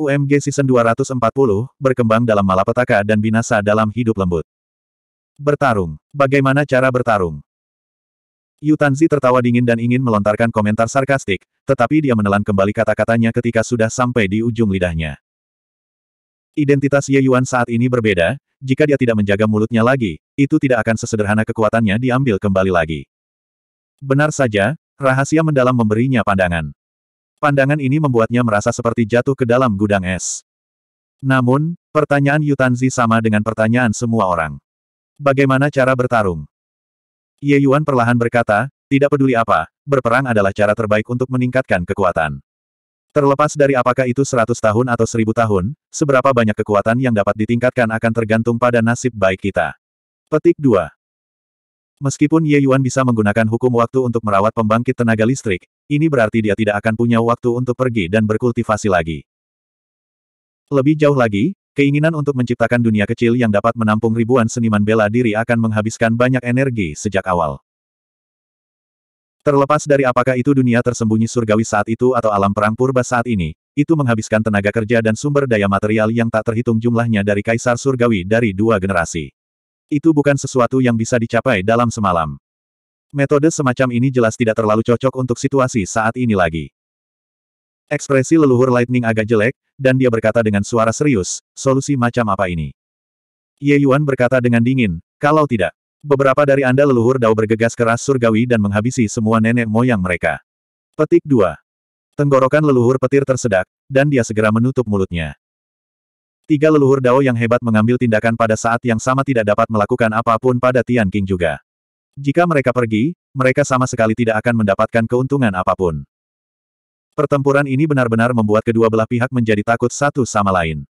UMG Season 240, berkembang dalam malapetaka dan binasa dalam hidup lembut. Bertarung. Bagaimana cara bertarung? Yu Tanzi tertawa dingin dan ingin melontarkan komentar sarkastik, tetapi dia menelan kembali kata-katanya ketika sudah sampai di ujung lidahnya. Identitas Ye Yuan saat ini berbeda, jika dia tidak menjaga mulutnya lagi, itu tidak akan sesederhana kekuatannya diambil kembali lagi. Benar saja, rahasia mendalam memberinya pandangan. Pandangan ini membuatnya merasa seperti jatuh ke dalam gudang es. Namun, pertanyaan Yutanzi sama dengan pertanyaan semua orang. Bagaimana cara bertarung? Ye Yuan perlahan berkata, tidak peduli apa, berperang adalah cara terbaik untuk meningkatkan kekuatan. Terlepas dari apakah itu seratus tahun atau seribu tahun, seberapa banyak kekuatan yang dapat ditingkatkan akan tergantung pada nasib baik kita. Petik 2. Meskipun Ye Yuan bisa menggunakan hukum waktu untuk merawat pembangkit tenaga listrik, ini berarti dia tidak akan punya waktu untuk pergi dan berkultivasi lagi. Lebih jauh lagi, keinginan untuk menciptakan dunia kecil yang dapat menampung ribuan seniman bela diri akan menghabiskan banyak energi sejak awal. Terlepas dari apakah itu dunia tersembunyi surgawi saat itu atau alam perang purba saat ini, itu menghabiskan tenaga kerja dan sumber daya material yang tak terhitung jumlahnya dari kaisar surgawi dari dua generasi. Itu bukan sesuatu yang bisa dicapai dalam semalam. Metode semacam ini jelas tidak terlalu cocok untuk situasi saat ini lagi. Ekspresi leluhur Lightning agak jelek, dan dia berkata dengan suara serius, solusi macam apa ini? Ye Yuan berkata dengan dingin, kalau tidak, beberapa dari Anda leluhur dao bergegas keras surgawi dan menghabisi semua nenek moyang mereka. Petik 2. Tenggorokan leluhur petir tersedak, dan dia segera menutup mulutnya. Tiga leluhur dao yang hebat mengambil tindakan pada saat yang sama tidak dapat melakukan apapun pada Tian King juga. Jika mereka pergi, mereka sama sekali tidak akan mendapatkan keuntungan apapun. Pertempuran ini benar-benar membuat kedua belah pihak menjadi takut satu sama lain.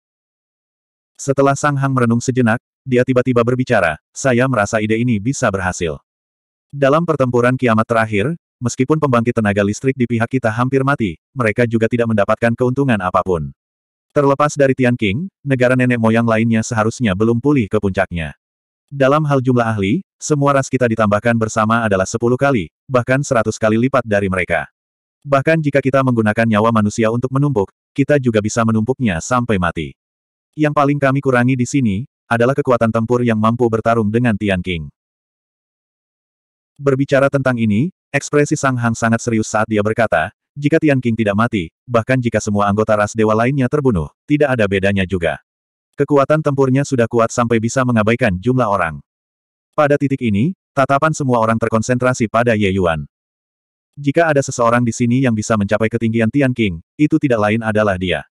Setelah Sang Hang merenung sejenak, dia tiba-tiba berbicara, saya merasa ide ini bisa berhasil. Dalam pertempuran kiamat terakhir, meskipun pembangkit tenaga listrik di pihak kita hampir mati, mereka juga tidak mendapatkan keuntungan apapun. Terlepas dari Tian King, negara nenek moyang lainnya seharusnya belum pulih ke puncaknya. Dalam hal jumlah ahli, semua ras kita ditambahkan bersama adalah 10 kali, bahkan 100 kali lipat dari mereka. Bahkan jika kita menggunakan nyawa manusia untuk menumpuk, kita juga bisa menumpuknya sampai mati. Yang paling kami kurangi di sini, adalah kekuatan tempur yang mampu bertarung dengan Tian King. Berbicara tentang ini, ekspresi Sang Hang sangat serius saat dia berkata, jika Tian King tidak mati, bahkan jika semua anggota ras dewa lainnya terbunuh, tidak ada bedanya juga. Kekuatan tempurnya sudah kuat sampai bisa mengabaikan jumlah orang. Pada titik ini, tatapan semua orang terkonsentrasi pada Ye Yuan. Jika ada seseorang di sini yang bisa mencapai ketinggian Tian King, itu tidak lain adalah dia.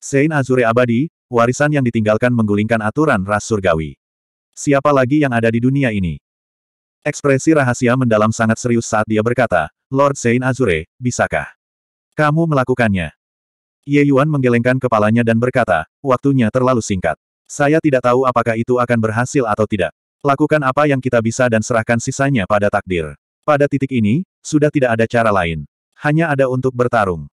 Sein Azure Abadi, warisan yang ditinggalkan menggulingkan aturan ras surgawi. Siapa lagi yang ada di dunia ini? Ekspresi rahasia mendalam sangat serius saat dia berkata, Lord Sein Azure, bisakah? Kamu melakukannya. Ye Yuan menggelengkan kepalanya dan berkata, waktunya terlalu singkat. Saya tidak tahu apakah itu akan berhasil atau tidak. Lakukan apa yang kita bisa dan serahkan sisanya pada takdir. Pada titik ini, sudah tidak ada cara lain. Hanya ada untuk bertarung.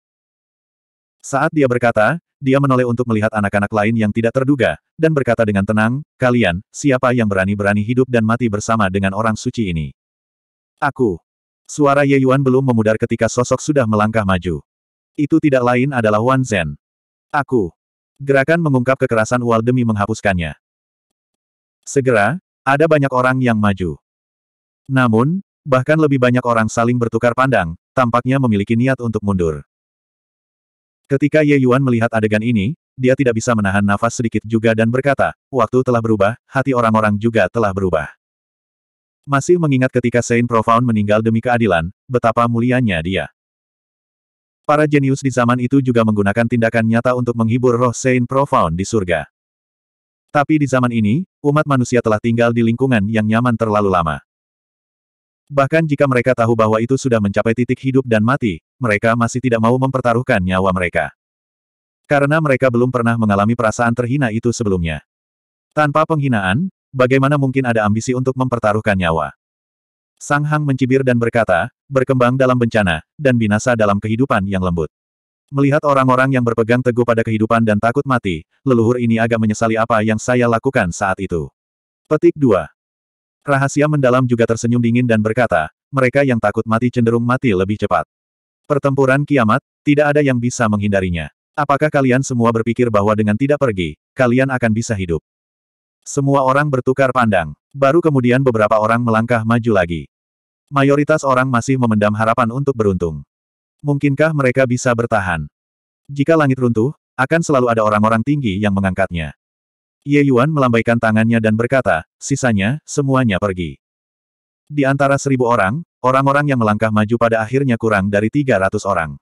Saat dia berkata, dia menoleh untuk melihat anak-anak lain yang tidak terduga, dan berkata dengan tenang, kalian, siapa yang berani-berani hidup dan mati bersama dengan orang suci ini? Aku. Suara Ye Yuan belum memudar ketika sosok sudah melangkah maju. Itu tidak lain adalah Wan Zhen. Aku. Gerakan mengungkap kekerasan Wal demi menghapuskannya. Segera, ada banyak orang yang maju. Namun, bahkan lebih banyak orang saling bertukar pandang, tampaknya memiliki niat untuk mundur. Ketika Ye Yuan melihat adegan ini, dia tidak bisa menahan nafas sedikit juga dan berkata, waktu telah berubah, hati orang-orang juga telah berubah. Masih mengingat ketika Saint Profound meninggal demi keadilan, betapa mulianya dia. Para jenius di zaman itu juga menggunakan tindakan nyata untuk menghibur roh Saint Profound di surga. Tapi di zaman ini, umat manusia telah tinggal di lingkungan yang nyaman terlalu lama. Bahkan jika mereka tahu bahwa itu sudah mencapai titik hidup dan mati, mereka masih tidak mau mempertaruhkan nyawa mereka. Karena mereka belum pernah mengalami perasaan terhina itu sebelumnya. Tanpa penghinaan, bagaimana mungkin ada ambisi untuk mempertaruhkan nyawa? Sang Hang mencibir dan berkata, berkembang dalam bencana, dan binasa dalam kehidupan yang lembut. Melihat orang-orang yang berpegang teguh pada kehidupan dan takut mati, leluhur ini agak menyesali apa yang saya lakukan saat itu. Petik 2. Rahasia mendalam juga tersenyum dingin dan berkata, mereka yang takut mati cenderung mati lebih cepat. Pertempuran kiamat, tidak ada yang bisa menghindarinya. Apakah kalian semua berpikir bahwa dengan tidak pergi, kalian akan bisa hidup? Semua orang bertukar pandang. Baru kemudian beberapa orang melangkah maju lagi. Mayoritas orang masih memendam harapan untuk beruntung. Mungkinkah mereka bisa bertahan? Jika langit runtuh, akan selalu ada orang-orang tinggi yang mengangkatnya. Ye Yuan melambaikan tangannya dan berkata, sisanya, semuanya pergi. Di antara seribu orang, orang-orang yang melangkah maju pada akhirnya kurang dari 300 orang.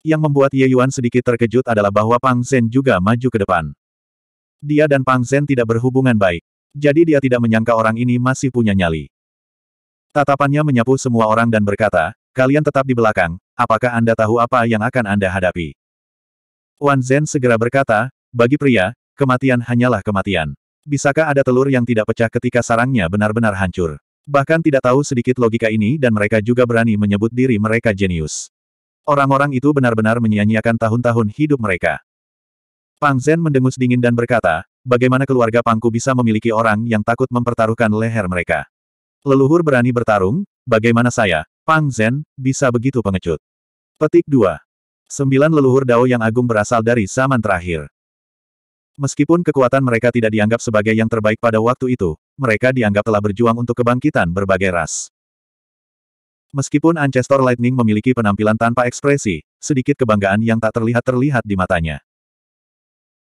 Yang membuat Ye Yuan sedikit terkejut adalah bahwa Pang Zhen juga maju ke depan. Dia dan Pang Zhen tidak berhubungan baik. Jadi dia tidak menyangka orang ini masih punya nyali. Tatapannya menyapu semua orang dan berkata, kalian tetap di belakang, apakah Anda tahu apa yang akan Anda hadapi? Wan Zhen segera berkata, bagi pria, kematian hanyalah kematian. Bisakah ada telur yang tidak pecah ketika sarangnya benar-benar hancur? Bahkan tidak tahu sedikit logika ini dan mereka juga berani menyebut diri mereka jenius. Orang-orang itu benar-benar menyia-nyiakan tahun-tahun hidup mereka. Pang Zhen mendengus dingin dan berkata, bagaimana keluarga Pangku bisa memiliki orang yang takut mempertaruhkan leher mereka? Leluhur berani bertarung, bagaimana saya, Pang Zen, bisa begitu pengecut. Petik 2. Sembilan leluhur dao yang agung berasal dari zaman terakhir. Meskipun kekuatan mereka tidak dianggap sebagai yang terbaik pada waktu itu, mereka dianggap telah berjuang untuk kebangkitan berbagai ras. Meskipun Ancestor Lightning memiliki penampilan tanpa ekspresi, sedikit kebanggaan yang tak terlihat-terlihat di matanya.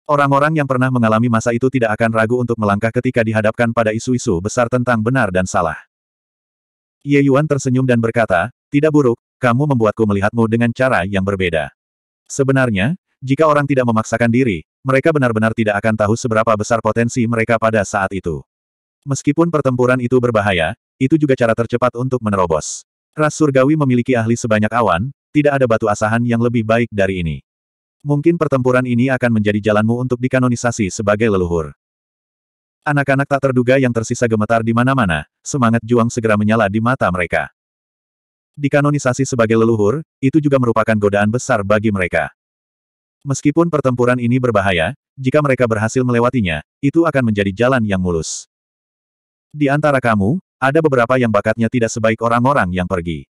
Orang-orang yang pernah mengalami masa itu tidak akan ragu untuk melangkah ketika dihadapkan pada isu-isu besar tentang benar dan salah. Ye Yuan tersenyum dan berkata, tidak buruk, kamu membuatku melihatmu dengan cara yang berbeda. Sebenarnya, jika orang tidak memaksakan diri, mereka benar-benar tidak akan tahu seberapa besar potensi mereka pada saat itu. Meskipun pertempuran itu berbahaya, itu juga cara tercepat untuk menerobos. Ras surgawi memiliki ahli sebanyak awan, tidak ada batu asahan yang lebih baik dari ini. Mungkin pertempuran ini akan menjadi jalanmu untuk dikanonisasi sebagai leluhur. Anak-anak tak terduga yang tersisa gemetar di mana-mana, semangat juang segera menyala di mata mereka. Dikanonisasi sebagai leluhur, itu juga merupakan godaan besar bagi mereka. Meskipun pertempuran ini berbahaya, jika mereka berhasil melewatinya, itu akan menjadi jalan yang mulus. Di antara kamu, ada beberapa yang bakatnya tidak sebaik orang-orang yang pergi.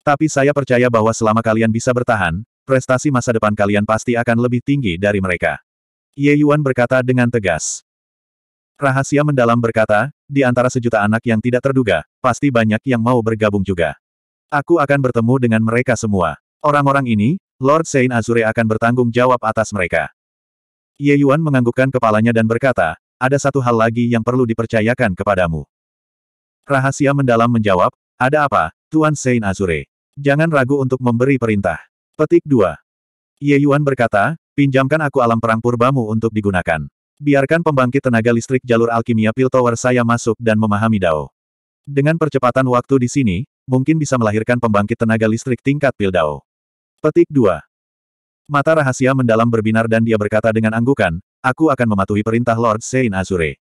Tapi saya percaya bahwa selama kalian bisa bertahan, prestasi masa depan kalian pasti akan lebih tinggi dari mereka. Ye Yuan berkata dengan tegas. Rahasia mendalam berkata, di antara sejuta anak yang tidak terduga, pasti banyak yang mau bergabung juga. Aku akan bertemu dengan mereka semua. Orang-orang ini, Lord Saint Azure akan bertanggung jawab atas mereka. Ye Yuan menganggukkan kepalanya dan berkata, ada satu hal lagi yang perlu dipercayakan kepadamu. Rahasia mendalam menjawab, ada apa, Tuan Saint Azure? Jangan ragu untuk memberi perintah. Petik 2. Ye Yuan berkata, pinjamkan aku alam perang purbamu untuk digunakan. Biarkan pembangkit tenaga listrik jalur alkimia Pil Piltower saya masuk dan memahami Dao. Dengan percepatan waktu di sini, mungkin bisa melahirkan pembangkit tenaga listrik tingkat Pildao. Petik 2. Mata rahasia mendalam berbinar dan dia berkata dengan anggukan, aku akan mematuhi perintah Lord Sein Azure.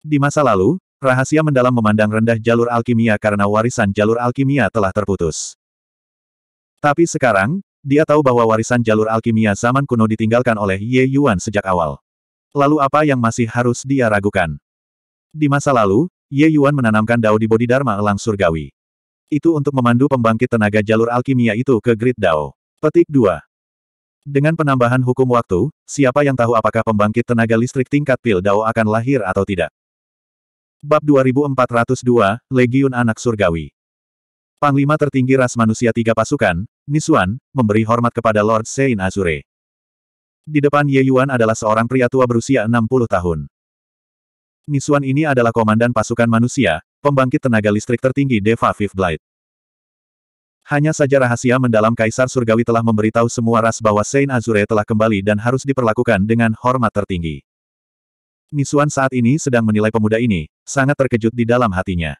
Di masa lalu, rahasia mendalam memandang rendah jalur alkimia karena warisan jalur alkimia telah terputus. Tapi sekarang, dia tahu bahwa warisan jalur alkimia zaman kuno ditinggalkan oleh Ye Yuan sejak awal. Lalu apa yang masih harus dia ragukan? Di masa lalu, Ye Yuan menanamkan dao di bodi Dharma elang surgawi. Itu untuk memandu pembangkit tenaga jalur alkimia itu ke grid dao. Petik 2. Dengan penambahan hukum waktu, siapa yang tahu apakah pembangkit tenaga listrik tingkat pil Dao akan lahir atau tidak? Bab 2402, Legiun Anak Surgawi Panglima tertinggi ras manusia tiga pasukan, Nisuan, memberi hormat kepada Lord Sein Azure. Di depan Ye Yuan adalah seorang pria tua berusia 60 tahun. Nisuan ini adalah komandan pasukan manusia, pembangkit tenaga listrik tertinggi Deva Fifth Blight. Hanya saja rahasia mendalam Kaisar Surgawi telah memberitahu semua ras bahwa Sein Azure telah kembali dan harus diperlakukan dengan hormat tertinggi. Nisuan saat ini sedang menilai pemuda ini, sangat terkejut di dalam hatinya.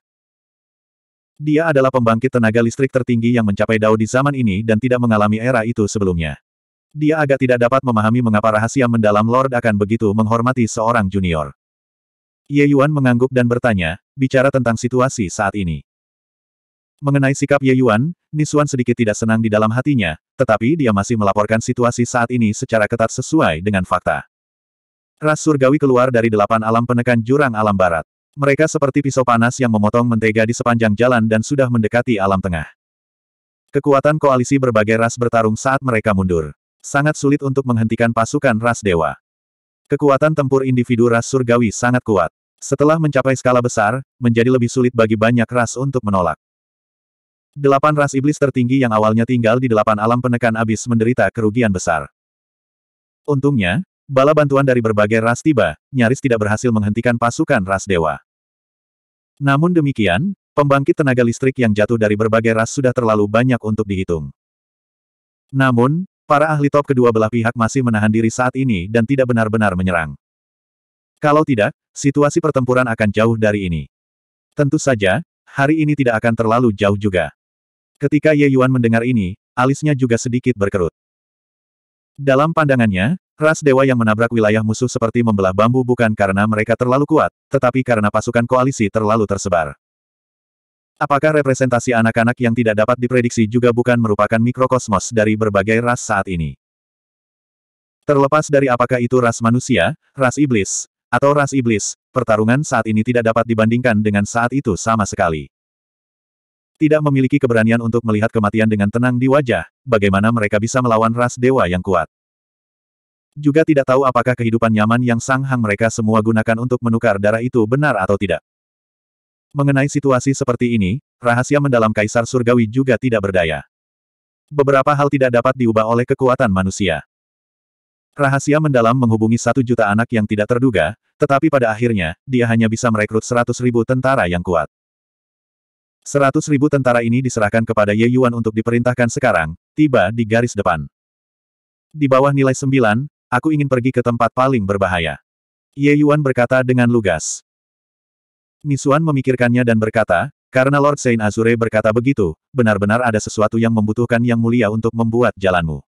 Dia adalah pembangkit tenaga listrik tertinggi yang mencapai Dao di zaman ini dan tidak mengalami era itu sebelumnya. Dia agak tidak dapat memahami mengapa rahasia mendalam Lord akan begitu menghormati seorang junior. Ye Yuan mengangguk dan bertanya, bicara tentang situasi saat ini. Mengenai sikap Ye Yuan, Nisuan sedikit tidak senang di dalam hatinya, tetapi dia masih melaporkan situasi saat ini secara ketat sesuai dengan fakta. Ras surgawi keluar dari delapan alam penekan jurang alam barat. Mereka seperti pisau panas yang memotong mentega di sepanjang jalan dan sudah mendekati alam tengah. Kekuatan koalisi berbagai ras bertarung saat mereka mundur. Sangat sulit untuk menghentikan pasukan ras dewa. Kekuatan tempur individu ras surgawi sangat kuat. Setelah mencapai skala besar, menjadi lebih sulit bagi banyak ras untuk menolak. Delapan ras iblis tertinggi yang awalnya tinggal di delapan alam penekan abis menderita kerugian besar. Untungnya, bala bantuan dari berbagai ras tiba, nyaris tidak berhasil menghentikan pasukan ras dewa. Namun demikian, pembangkit tenaga listrik yang jatuh dari berbagai ras sudah terlalu banyak untuk dihitung. Namun, para ahli top kedua belah pihak masih menahan diri saat ini dan tidak benar-benar menyerang. Kalau tidak, situasi pertempuran akan jauh dari ini. Tentu saja, hari ini tidak akan terlalu jauh juga. Ketika Ye Yuan mendengar ini, alisnya juga sedikit berkerut. Dalam pandangannya, Ras dewa yang menabrak wilayah musuh seperti membelah bambu bukan karena mereka terlalu kuat, tetapi karena pasukan koalisi terlalu tersebar. Apakah representasi anak-anak yang tidak dapat diprediksi juga bukan merupakan mikrokosmos dari berbagai ras saat ini? Terlepas dari apakah itu ras manusia, ras iblis, atau ras iblis, pertarungan saat ini tidak dapat dibandingkan dengan saat itu sama sekali. Tidak memiliki keberanian untuk melihat kematian dengan tenang di wajah, bagaimana mereka bisa melawan ras dewa yang kuat. Juga tidak tahu apakah kehidupan nyaman yang Sang Hang mereka semua gunakan untuk menukar darah itu benar atau tidak. Mengenai situasi seperti ini, rahasia mendalam Kaisar Surgawi juga tidak berdaya. Beberapa hal tidak dapat diubah oleh kekuatan manusia. Rahasia mendalam menghubungi satu juta anak yang tidak terduga, tetapi pada akhirnya, dia hanya bisa merekrut seratus ribu tentara yang kuat. Seratus ribu tentara ini diserahkan kepada Ye Yuan untuk diperintahkan sekarang, tiba di garis depan. Di bawah nilai sembilan, Aku ingin pergi ke tempat paling berbahaya. Ye Yuan berkata dengan lugas. Nisuan memikirkannya dan berkata, karena Lord Saint Azure berkata begitu, benar-benar ada sesuatu yang membutuhkan yang mulia untuk membuat jalanmu.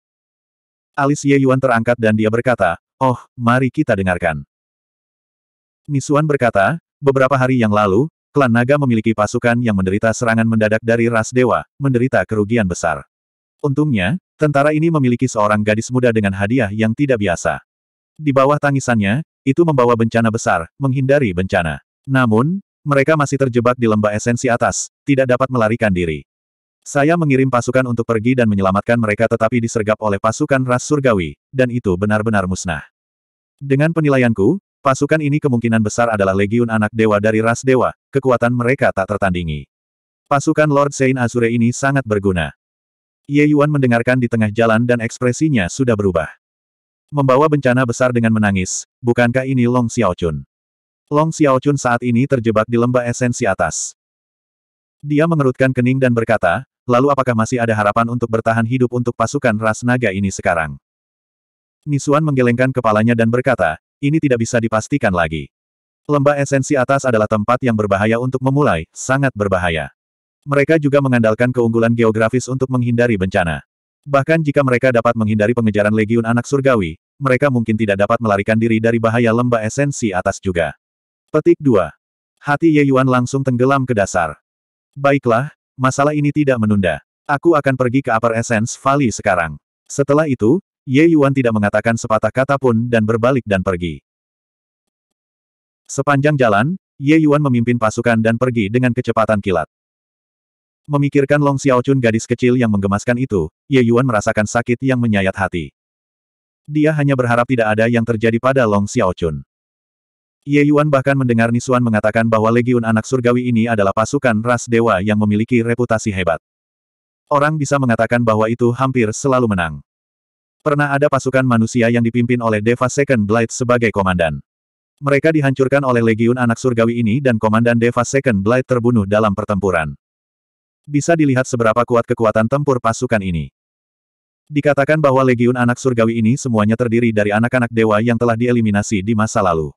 Alis Ye Yuan terangkat dan dia berkata, oh, mari kita dengarkan. Nisuan berkata, beberapa hari yang lalu, klan naga memiliki pasukan yang menderita serangan mendadak dari ras dewa, menderita kerugian besar. Untungnya, Tentara ini memiliki seorang gadis muda dengan hadiah yang tidak biasa. Di bawah tangisannya, itu membawa bencana besar, menghindari bencana. Namun, mereka masih terjebak di lembah esensi atas, tidak dapat melarikan diri. Saya mengirim pasukan untuk pergi dan menyelamatkan mereka tetapi disergap oleh pasukan ras surgawi, dan itu benar-benar musnah. Dengan penilaianku, pasukan ini kemungkinan besar adalah legiun anak dewa dari ras dewa, kekuatan mereka tak tertandingi. Pasukan Lord Sein Azure ini sangat berguna. Ye Yuan mendengarkan di tengah jalan dan ekspresinya sudah berubah. Membawa bencana besar dengan menangis, bukankah ini Long Xiaochun? Long Xiaochun saat ini terjebak di lembah esensi atas. Dia mengerutkan kening dan berkata, lalu apakah masih ada harapan untuk bertahan hidup untuk pasukan ras naga ini sekarang? Nisuan menggelengkan kepalanya dan berkata, ini tidak bisa dipastikan lagi. Lembah esensi atas adalah tempat yang berbahaya untuk memulai, sangat berbahaya. Mereka juga mengandalkan keunggulan geografis untuk menghindari bencana. Bahkan jika mereka dapat menghindari pengejaran legiun anak surgawi, mereka mungkin tidak dapat melarikan diri dari bahaya lembah esensi atas juga. Petik 2. Hati Ye Yuan langsung tenggelam ke dasar. Baiklah, masalah ini tidak menunda. Aku akan pergi ke Upper Essence Valley sekarang. Setelah itu, Ye Yuan tidak mengatakan sepatah kata pun dan berbalik dan pergi. Sepanjang jalan, Ye Yuan memimpin pasukan dan pergi dengan kecepatan kilat. Memikirkan Long Xiaochun gadis kecil yang menggemaskan itu, Ye Yuan merasakan sakit yang menyayat hati. Dia hanya berharap tidak ada yang terjadi pada Long Xiaochun. Ye Yuan bahkan mendengar Nisuan mengatakan bahwa Legiun Anak Surgawi ini adalah pasukan ras dewa yang memiliki reputasi hebat. Orang bisa mengatakan bahwa itu hampir selalu menang. Pernah ada pasukan manusia yang dipimpin oleh Deva Second Blight sebagai komandan. Mereka dihancurkan oleh Legiun Anak Surgawi ini dan komandan Deva Second Blight terbunuh dalam pertempuran bisa dilihat seberapa kuat kekuatan tempur pasukan ini. Dikatakan bahwa legiun anak surgawi ini semuanya terdiri dari anak-anak dewa yang telah dieliminasi di masa lalu.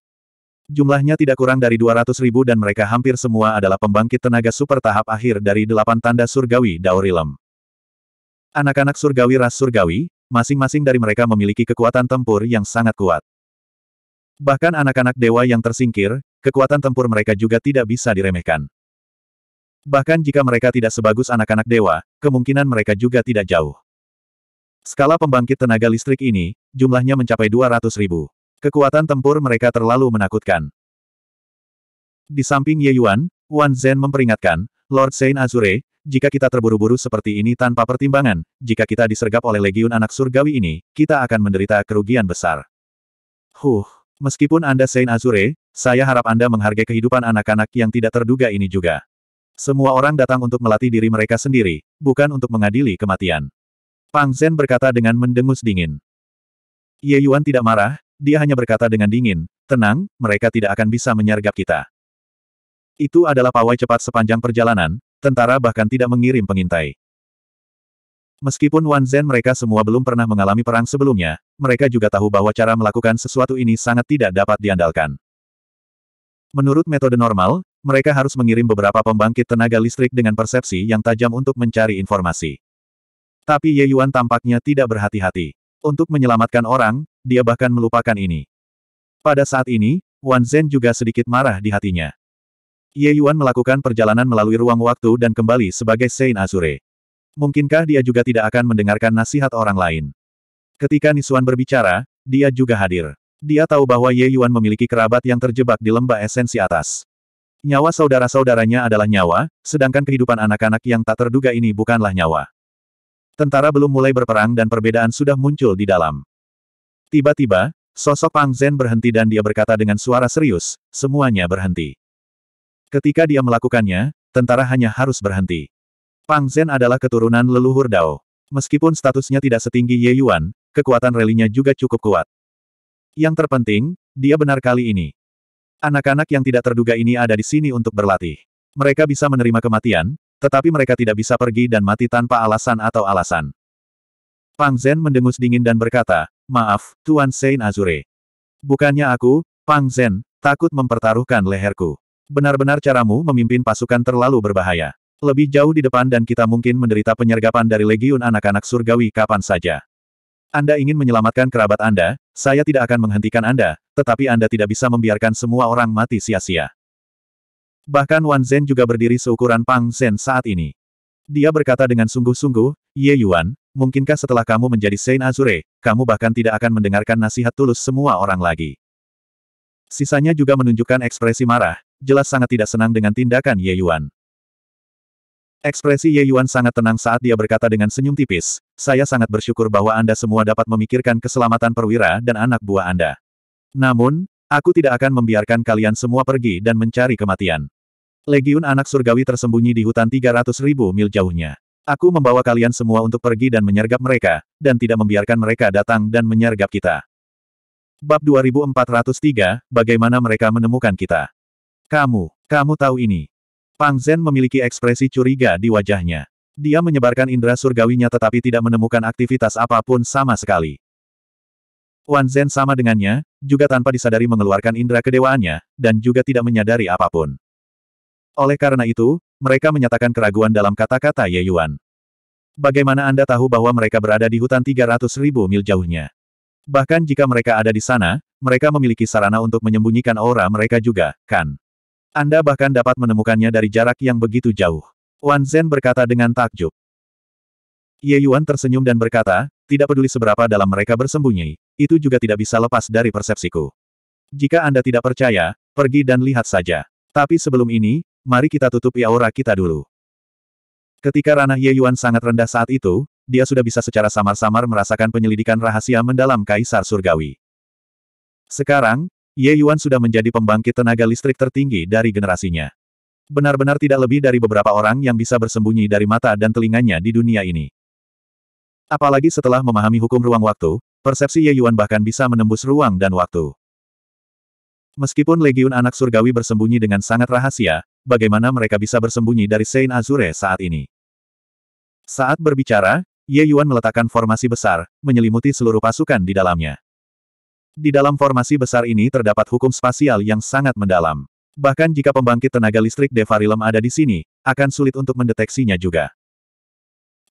Jumlahnya tidak kurang dari 200 ribu dan mereka hampir semua adalah pembangkit tenaga super tahap akhir dari delapan tanda surgawi Daurilem. Anak-anak surgawi ras surgawi, masing-masing dari mereka memiliki kekuatan tempur yang sangat kuat. Bahkan anak-anak dewa yang tersingkir, kekuatan tempur mereka juga tidak bisa diremehkan. Bahkan jika mereka tidak sebagus anak-anak dewa, kemungkinan mereka juga tidak jauh. Skala pembangkit tenaga listrik ini, jumlahnya mencapai 200 ribu. Kekuatan tempur mereka terlalu menakutkan. Di samping Ye Yuan, Wan Zhen memperingatkan, Lord Saint Azure, jika kita terburu-buru seperti ini tanpa pertimbangan, jika kita disergap oleh Legiun Anak Surgawi ini, kita akan menderita kerugian besar. Huh, meskipun Anda Saint Azure, saya harap Anda menghargai kehidupan anak-anak yang tidak terduga ini juga. Semua orang datang untuk melatih diri mereka sendiri, bukan untuk mengadili kematian. Pang Zhen berkata dengan mendengus dingin. Ye Yuan tidak marah, dia hanya berkata dengan dingin, tenang, mereka tidak akan bisa menyergap kita. Itu adalah pawai cepat sepanjang perjalanan, tentara bahkan tidak mengirim pengintai. Meskipun Wan Zhen mereka semua belum pernah mengalami perang sebelumnya, mereka juga tahu bahwa cara melakukan sesuatu ini sangat tidak dapat diandalkan. Menurut metode normal, mereka harus mengirim beberapa pembangkit tenaga listrik dengan persepsi yang tajam untuk mencari informasi. Tapi Ye Yuan tampaknya tidak berhati-hati. Untuk menyelamatkan orang, dia bahkan melupakan ini. Pada saat ini, Wan Zhen juga sedikit marah di hatinya. Ye Yuan melakukan perjalanan melalui ruang waktu dan kembali sebagai Saint Azure. Mungkinkah dia juga tidak akan mendengarkan nasihat orang lain? Ketika Nisuan berbicara, dia juga hadir. Dia tahu bahwa Ye Yuan memiliki kerabat yang terjebak di lembah esensi atas. Nyawa saudara-saudaranya adalah nyawa, sedangkan kehidupan anak-anak yang tak terduga ini bukanlah nyawa. Tentara belum mulai berperang dan perbedaan sudah muncul di dalam. Tiba-tiba, sosok Pang Zhen berhenti dan dia berkata dengan suara serius, semuanya berhenti. Ketika dia melakukannya, tentara hanya harus berhenti. Pang Zhen adalah keturunan leluhur Dao. Meskipun statusnya tidak setinggi Ye Yuan, kekuatan relinya juga cukup kuat. Yang terpenting, dia benar kali ini. Anak-anak yang tidak terduga ini ada di sini untuk berlatih. Mereka bisa menerima kematian, tetapi mereka tidak bisa pergi dan mati tanpa alasan atau alasan. Pang Zhen mendengus dingin dan berkata, Maaf, Tuan Sein Azure. Bukannya aku, Pang Zhen, takut mempertaruhkan leherku. Benar-benar caramu memimpin pasukan terlalu berbahaya. Lebih jauh di depan dan kita mungkin menderita penyergapan dari legiun anak-anak surgawi kapan saja. Anda ingin menyelamatkan kerabat Anda, saya tidak akan menghentikan Anda, tetapi Anda tidak bisa membiarkan semua orang mati sia-sia. Bahkan Wan Zhen juga berdiri seukuran Pang Zhen saat ini. Dia berkata dengan sungguh-sungguh, Ye Yuan, mungkinkah setelah kamu menjadi Saint Azure, kamu bahkan tidak akan mendengarkan nasihat tulus semua orang lagi. Sisanya juga menunjukkan ekspresi marah, jelas sangat tidak senang dengan tindakan Ye Yuan. Ekspresi Ye Yuan sangat tenang saat dia berkata dengan senyum tipis, saya sangat bersyukur bahwa Anda semua dapat memikirkan keselamatan perwira dan anak buah Anda. Namun, aku tidak akan membiarkan kalian semua pergi dan mencari kematian. Legiun anak surgawi tersembunyi di hutan 300 ribu mil jauhnya. Aku membawa kalian semua untuk pergi dan menyergap mereka, dan tidak membiarkan mereka datang dan menyergap kita. Bab 2403, Bagaimana Mereka Menemukan Kita Kamu, kamu tahu ini. Pang Zhen memiliki ekspresi curiga di wajahnya. Dia menyebarkan indera surgawinya tetapi tidak menemukan aktivitas apapun sama sekali. Wan Zhen sama dengannya, juga tanpa disadari mengeluarkan indera kedewaannya, dan juga tidak menyadari apapun. Oleh karena itu, mereka menyatakan keraguan dalam kata-kata Ye Yuan. Bagaimana Anda tahu bahwa mereka berada di hutan 300 ribu mil jauhnya? Bahkan jika mereka ada di sana, mereka memiliki sarana untuk menyembunyikan aura mereka juga, kan? Anda bahkan dapat menemukannya dari jarak yang begitu jauh. Wan Zhen berkata dengan takjub. Ye Yuan tersenyum dan berkata, tidak peduli seberapa dalam mereka bersembunyi, itu juga tidak bisa lepas dari persepsiku. Jika Anda tidak percaya, pergi dan lihat saja. Tapi sebelum ini, mari kita tutupi aura kita dulu. Ketika ranah Ye Yuan sangat rendah saat itu, dia sudah bisa secara samar-samar merasakan penyelidikan rahasia mendalam Kaisar Surgawi. Sekarang, Ye Yuan sudah menjadi pembangkit tenaga listrik tertinggi dari generasinya. Benar-benar tidak lebih dari beberapa orang yang bisa bersembunyi dari mata dan telinganya di dunia ini. Apalagi setelah memahami hukum ruang waktu, persepsi Ye Yuan bahkan bisa menembus ruang dan waktu. Meskipun Legiun Anak Surgawi bersembunyi dengan sangat rahasia, bagaimana mereka bisa bersembunyi dari Saint Azure saat ini? Saat berbicara, Ye Yuan meletakkan formasi besar, menyelimuti seluruh pasukan di dalamnya. Di dalam formasi besar ini terdapat hukum spasial yang sangat mendalam. Bahkan jika pembangkit tenaga listrik Devarilem ada di sini, akan sulit untuk mendeteksinya juga.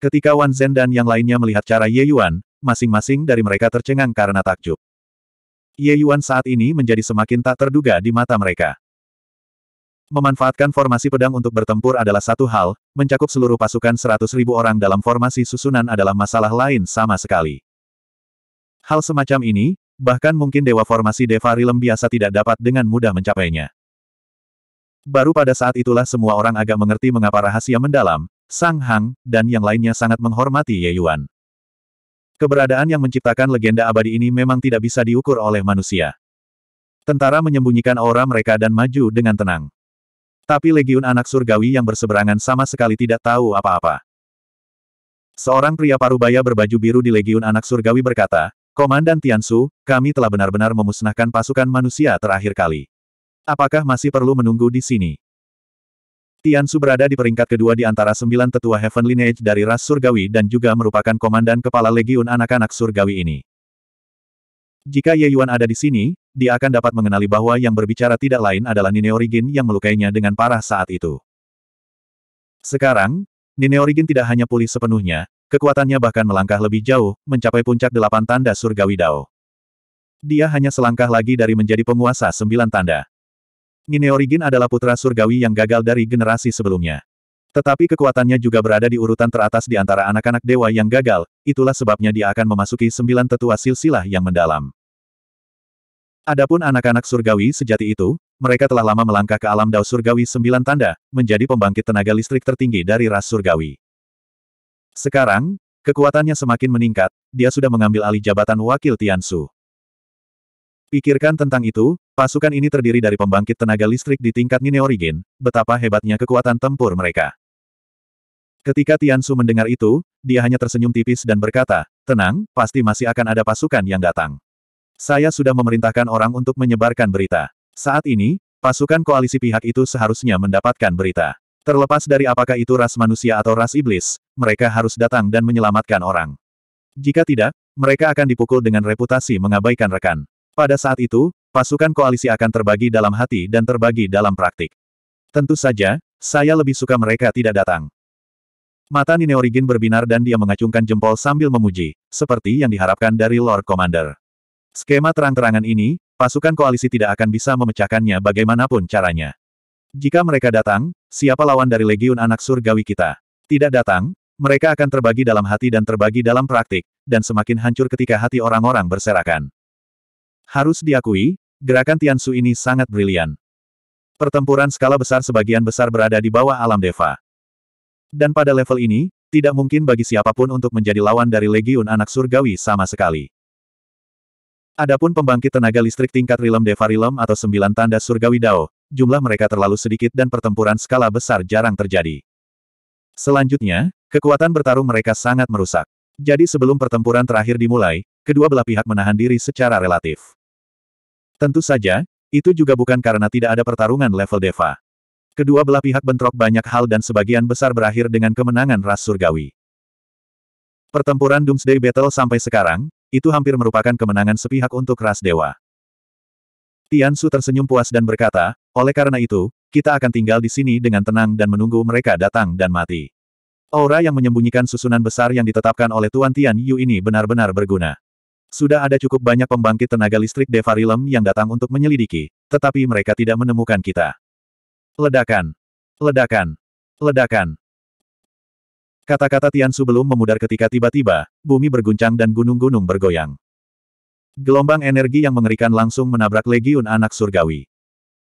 Ketika Wan Zhen dan yang lainnya melihat cara Ye Yuan, masing-masing dari mereka tercengang karena takjub. Ye Yuan saat ini menjadi semakin tak terduga di mata mereka. Memanfaatkan formasi pedang untuk bertempur adalah satu hal, mencakup seluruh pasukan 100.000 orang dalam formasi susunan adalah masalah lain sama sekali. Hal semacam ini, Bahkan mungkin dewa formasi Deva Rilem biasa tidak dapat dengan mudah mencapainya. Baru pada saat itulah semua orang agak mengerti mengapa rahasia mendalam, Sang Hang, dan yang lainnya sangat menghormati Ye Yuan. Keberadaan yang menciptakan legenda abadi ini memang tidak bisa diukur oleh manusia. Tentara menyembunyikan aura mereka dan maju dengan tenang. Tapi legiun anak surgawi yang berseberangan sama sekali tidak tahu apa-apa. Seorang pria parubaya berbaju biru di legiun anak surgawi berkata, Komandan Tiansu, kami telah benar-benar memusnahkan pasukan manusia terakhir kali. Apakah masih perlu menunggu di sini? Tiansu berada di peringkat kedua di antara sembilan tetua Heaven Lineage dari ras surgawi dan juga merupakan komandan kepala legiun anak-anak surgawi ini. Jika Ye Yuan ada di sini, dia akan dapat mengenali bahwa yang berbicara tidak lain adalah Origin yang melukainya dengan parah saat itu. Sekarang, Origin tidak hanya pulih sepenuhnya, Kekuatannya bahkan melangkah lebih jauh, mencapai puncak delapan tanda surgawi Dao. Dia hanya selangkah lagi dari menjadi penguasa sembilan tanda. Nineorigin adalah putra surgawi yang gagal dari generasi sebelumnya. Tetapi kekuatannya juga berada di urutan teratas di antara anak-anak dewa yang gagal, itulah sebabnya dia akan memasuki sembilan tetua silsilah yang mendalam. Adapun anak-anak surgawi sejati itu, mereka telah lama melangkah ke alam dao surgawi sembilan tanda, menjadi pembangkit tenaga listrik tertinggi dari ras surgawi. Sekarang, kekuatannya semakin meningkat, dia sudah mengambil alih jabatan wakil Tiansu. Pikirkan tentang itu, pasukan ini terdiri dari pembangkit tenaga listrik di tingkat origin. betapa hebatnya kekuatan tempur mereka. Ketika Tiansu mendengar itu, dia hanya tersenyum tipis dan berkata, tenang, pasti masih akan ada pasukan yang datang. Saya sudah memerintahkan orang untuk menyebarkan berita. Saat ini, pasukan koalisi pihak itu seharusnya mendapatkan berita. Terlepas dari apakah itu ras manusia atau ras iblis, mereka harus datang dan menyelamatkan orang. Jika tidak, mereka akan dipukul dengan reputasi mengabaikan rekan. Pada saat itu, pasukan koalisi akan terbagi dalam hati dan terbagi dalam praktik. Tentu saja, saya lebih suka mereka tidak datang. Mata Origin berbinar dan dia mengacungkan jempol sambil memuji, seperti yang diharapkan dari Lord Commander. Skema terang-terangan ini, pasukan koalisi tidak akan bisa memecahkannya bagaimanapun caranya. Jika mereka datang, siapa lawan dari legiun anak surgawi kita? Tidak datang, mereka akan terbagi dalam hati dan terbagi dalam praktik, dan semakin hancur ketika hati orang-orang berserakan. Harus diakui, gerakan Tiansu ini sangat brilian. Pertempuran skala besar sebagian besar berada di bawah alam Deva. Dan pada level ini, tidak mungkin bagi siapapun untuk menjadi lawan dari Legiun Anak Surgawi sama sekali. Adapun pembangkit tenaga listrik tingkat Rilem Deva Rilem atau sembilan tanda surgawi Dao, jumlah mereka terlalu sedikit dan pertempuran skala besar jarang terjadi. Selanjutnya, kekuatan bertarung mereka sangat merusak. Jadi sebelum pertempuran terakhir dimulai, kedua belah pihak menahan diri secara relatif. Tentu saja, itu juga bukan karena tidak ada pertarungan level Deva. Kedua belah pihak bentrok banyak hal dan sebagian besar berakhir dengan kemenangan Ras Surgawi. Pertempuran Doomsday Battle sampai sekarang, itu hampir merupakan kemenangan sepihak untuk Ras Dewa. Tian Su tersenyum puas dan berkata, oleh karena itu, kita akan tinggal di sini dengan tenang dan menunggu mereka datang dan mati. Aura yang menyembunyikan susunan besar yang ditetapkan oleh Tuan Tian Yu ini benar-benar berguna. Sudah ada cukup banyak pembangkit tenaga listrik Devarilem yang datang untuk menyelidiki, tetapi mereka tidak menemukan kita. Ledakan! Ledakan! Ledakan! Kata-kata Tian Su belum memudar ketika tiba-tiba, bumi berguncang dan gunung-gunung bergoyang. Gelombang energi yang mengerikan langsung menabrak legiun anak surgawi.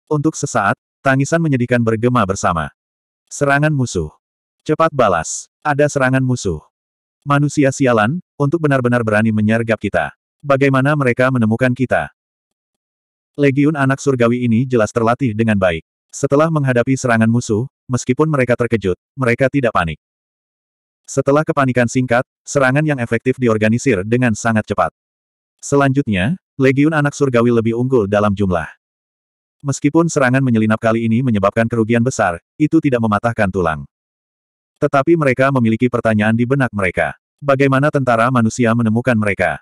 Untuk sesaat, tangisan menyedihkan bergema bersama. Serangan musuh. Cepat balas. Ada serangan musuh. Manusia sialan, untuk benar-benar berani menyergap kita. Bagaimana mereka menemukan kita? Legiun anak surgawi ini jelas terlatih dengan baik. Setelah menghadapi serangan musuh, meskipun mereka terkejut, mereka tidak panik. Setelah kepanikan singkat, serangan yang efektif diorganisir dengan sangat cepat. Selanjutnya, Legiun anak surgawi lebih unggul dalam jumlah. Meskipun serangan menyelinap kali ini menyebabkan kerugian besar, itu tidak mematahkan tulang. Tetapi mereka memiliki pertanyaan di benak mereka. Bagaimana tentara manusia menemukan mereka?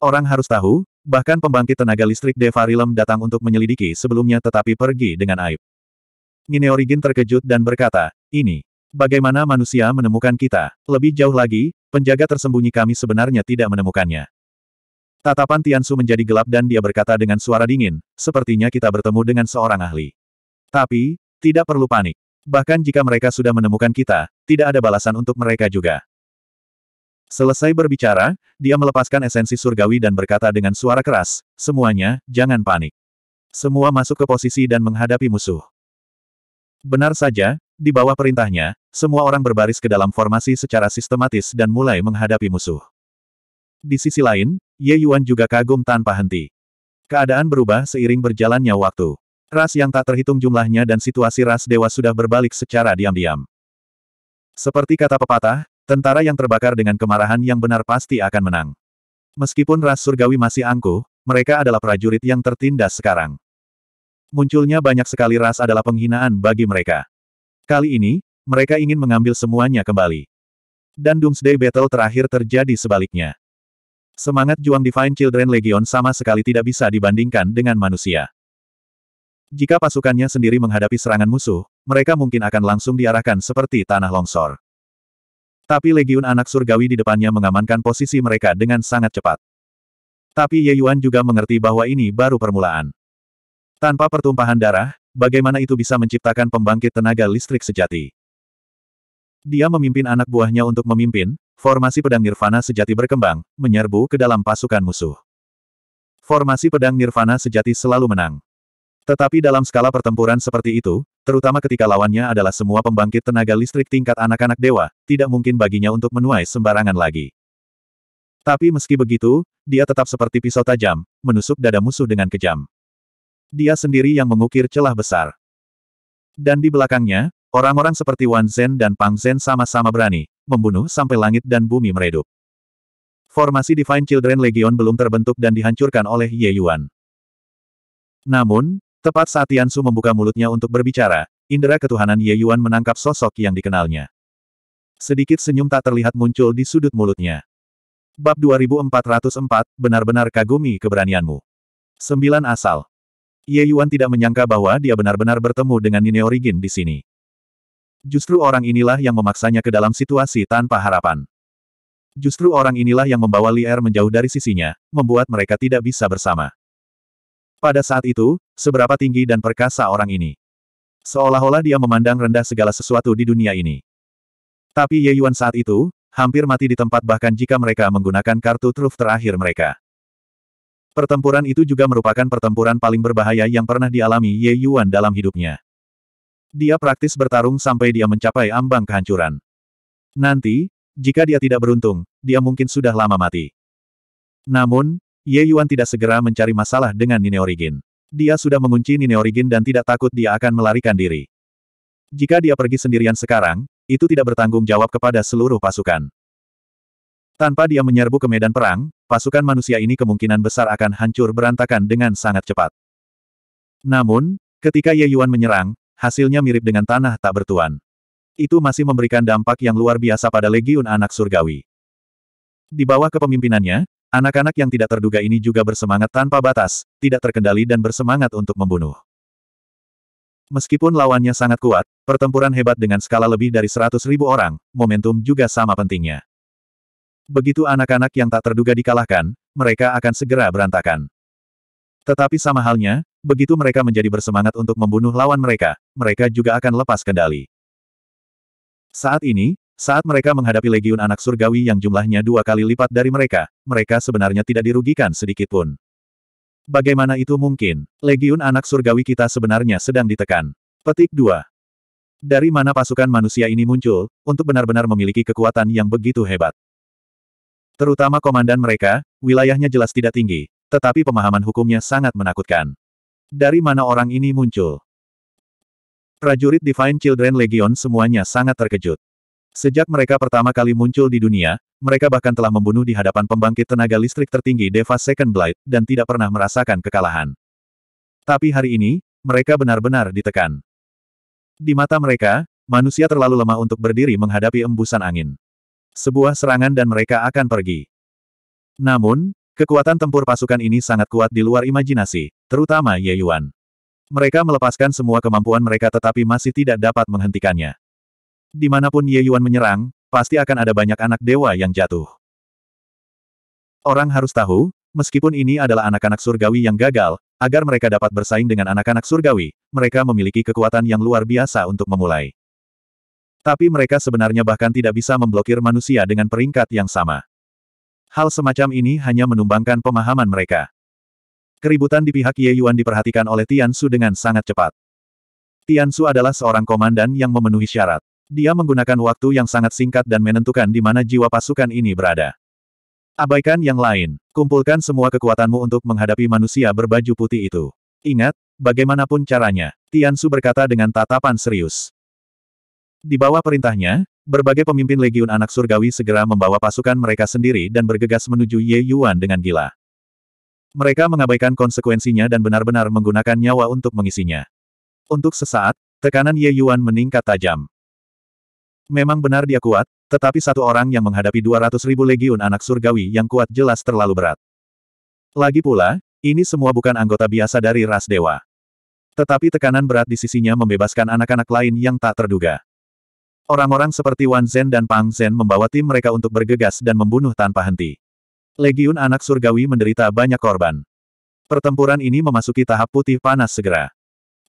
Orang harus tahu, bahkan pembangkit tenaga listrik Devarilem datang untuk menyelidiki sebelumnya tetapi pergi dengan aib. Gineorigin terkejut dan berkata, ini, bagaimana manusia menemukan kita? Lebih jauh lagi, penjaga tersembunyi kami sebenarnya tidak menemukannya. Tatapan Tiansu menjadi gelap dan dia berkata dengan suara dingin, sepertinya kita bertemu dengan seorang ahli. Tapi, tidak perlu panik. Bahkan jika mereka sudah menemukan kita, tidak ada balasan untuk mereka juga. Selesai berbicara, dia melepaskan esensi surgawi dan berkata dengan suara keras, semuanya, jangan panik. Semua masuk ke posisi dan menghadapi musuh. Benar saja, di bawah perintahnya, semua orang berbaris ke dalam formasi secara sistematis dan mulai menghadapi musuh. Di sisi lain, Ye Yuan juga kagum tanpa henti. Keadaan berubah seiring berjalannya waktu. Ras yang tak terhitung jumlahnya dan situasi ras dewa sudah berbalik secara diam-diam. Seperti kata pepatah, tentara yang terbakar dengan kemarahan yang benar pasti akan menang. Meskipun ras surgawi masih angkuh, mereka adalah prajurit yang tertindas sekarang. Munculnya banyak sekali ras adalah penghinaan bagi mereka. Kali ini, mereka ingin mengambil semuanya kembali. Dan Doomsday Battle terakhir terjadi sebaliknya. Semangat juang Divine Children Legion sama sekali tidak bisa dibandingkan dengan manusia. Jika pasukannya sendiri menghadapi serangan musuh, mereka mungkin akan langsung diarahkan seperti tanah longsor. Tapi Legiun Anak Surgawi di depannya mengamankan posisi mereka dengan sangat cepat. Tapi Ye Yuan juga mengerti bahwa ini baru permulaan. Tanpa pertumpahan darah, bagaimana itu bisa menciptakan pembangkit tenaga listrik sejati? Dia memimpin anak buahnya untuk memimpin, formasi pedang nirvana sejati berkembang, menyerbu ke dalam pasukan musuh. Formasi pedang nirvana sejati selalu menang. Tetapi dalam skala pertempuran seperti itu, terutama ketika lawannya adalah semua pembangkit tenaga listrik tingkat anak-anak dewa, tidak mungkin baginya untuk menuai sembarangan lagi. Tapi meski begitu, dia tetap seperti pisau tajam, menusuk dada musuh dengan kejam. Dia sendiri yang mengukir celah besar. Dan di belakangnya, Orang-orang seperti Wan Zhen dan Pang Zhen sama-sama berani, membunuh sampai langit dan bumi meredup. Formasi Divine Children Legion belum terbentuk dan dihancurkan oleh Ye Yuan. Namun, tepat saat Tiansu membuka mulutnya untuk berbicara, indera ketuhanan Ye Yuan menangkap sosok yang dikenalnya. Sedikit senyum tak terlihat muncul di sudut mulutnya. Bab 2404, benar-benar kagumi keberanianmu. Sembilan asal. Ye Yuan tidak menyangka bahwa dia benar-benar bertemu dengan Nine Origin di sini. Justru orang inilah yang memaksanya ke dalam situasi tanpa harapan. Justru orang inilah yang membawa Lier menjauh dari sisinya, membuat mereka tidak bisa bersama. Pada saat itu, seberapa tinggi dan perkasa orang ini. Seolah-olah dia memandang rendah segala sesuatu di dunia ini. Tapi Ye Yuan saat itu, hampir mati di tempat bahkan jika mereka menggunakan kartu truf terakhir mereka. Pertempuran itu juga merupakan pertempuran paling berbahaya yang pernah dialami Ye Yuan dalam hidupnya. Dia praktis bertarung sampai dia mencapai ambang kehancuran. Nanti, jika dia tidak beruntung, dia mungkin sudah lama mati. Namun, Ye Yuan tidak segera mencari masalah dengan Nine Origin. Dia sudah mengunci Nine Origin dan tidak takut dia akan melarikan diri. Jika dia pergi sendirian sekarang, itu tidak bertanggung jawab kepada seluruh pasukan. Tanpa dia menyerbu ke medan perang, pasukan manusia ini kemungkinan besar akan hancur berantakan dengan sangat cepat. Namun, ketika Ye Yuan menyerang, hasilnya mirip dengan tanah tak bertuan. Itu masih memberikan dampak yang luar biasa pada Legiun Anak Surgawi. Di bawah kepemimpinannya, anak-anak yang tidak terduga ini juga bersemangat tanpa batas, tidak terkendali dan bersemangat untuk membunuh. Meskipun lawannya sangat kuat, pertempuran hebat dengan skala lebih dari 100.000 orang, momentum juga sama pentingnya. Begitu anak-anak yang tak terduga dikalahkan, mereka akan segera berantakan. Tetapi sama halnya, begitu mereka menjadi bersemangat untuk membunuh lawan mereka, mereka juga akan lepas kendali. Saat ini, saat mereka menghadapi legiun anak surgawi yang jumlahnya dua kali lipat dari mereka, mereka sebenarnya tidak dirugikan sedikitpun. Bagaimana itu mungkin? Legiun anak surgawi kita sebenarnya sedang ditekan. Petik 2. Dari mana pasukan manusia ini muncul, untuk benar-benar memiliki kekuatan yang begitu hebat. Terutama komandan mereka, wilayahnya jelas tidak tinggi, tetapi pemahaman hukumnya sangat menakutkan. Dari mana orang ini muncul? Prajurit Divine Children Legion semuanya sangat terkejut. Sejak mereka pertama kali muncul di dunia, mereka bahkan telah membunuh di hadapan pembangkit tenaga listrik tertinggi Deva Second Blight, dan tidak pernah merasakan kekalahan. Tapi hari ini, mereka benar-benar ditekan. Di mata mereka, manusia terlalu lemah untuk berdiri menghadapi embusan angin. Sebuah serangan dan mereka akan pergi. Namun, Kekuatan tempur pasukan ini sangat kuat di luar imajinasi, terutama Ye Yuan. Mereka melepaskan semua kemampuan mereka tetapi masih tidak dapat menghentikannya. Dimanapun Ye Yuan menyerang, pasti akan ada banyak anak dewa yang jatuh. Orang harus tahu, meskipun ini adalah anak-anak surgawi yang gagal, agar mereka dapat bersaing dengan anak-anak surgawi, mereka memiliki kekuatan yang luar biasa untuk memulai. Tapi mereka sebenarnya bahkan tidak bisa memblokir manusia dengan peringkat yang sama. Hal semacam ini hanya menumbangkan pemahaman mereka. Keributan di pihak Ye Yuan diperhatikan oleh Tian Su dengan sangat cepat. Tian Su adalah seorang komandan yang memenuhi syarat. Dia menggunakan waktu yang sangat singkat dan menentukan di mana jiwa pasukan ini berada. Abaikan yang lain, kumpulkan semua kekuatanmu untuk menghadapi manusia berbaju putih itu. Ingat, bagaimanapun caranya, Tian Su berkata dengan tatapan serius. Di bawah perintahnya, Berbagai pemimpin legiun anak surgawi segera membawa pasukan mereka sendiri dan bergegas menuju Ye Yuan dengan gila. Mereka mengabaikan konsekuensinya dan benar-benar menggunakan nyawa untuk mengisinya. Untuk sesaat, tekanan Ye Yuan meningkat tajam. Memang benar dia kuat, tetapi satu orang yang menghadapi 200 ribu legiun anak surgawi yang kuat jelas terlalu berat. Lagi pula, ini semua bukan anggota biasa dari ras dewa. Tetapi tekanan berat di sisinya membebaskan anak-anak lain yang tak terduga. Orang-orang seperti Wan Zhen dan Pang Zhen membawa tim mereka untuk bergegas dan membunuh tanpa henti. Legiun anak surgawi menderita banyak korban. Pertempuran ini memasuki tahap putih panas segera.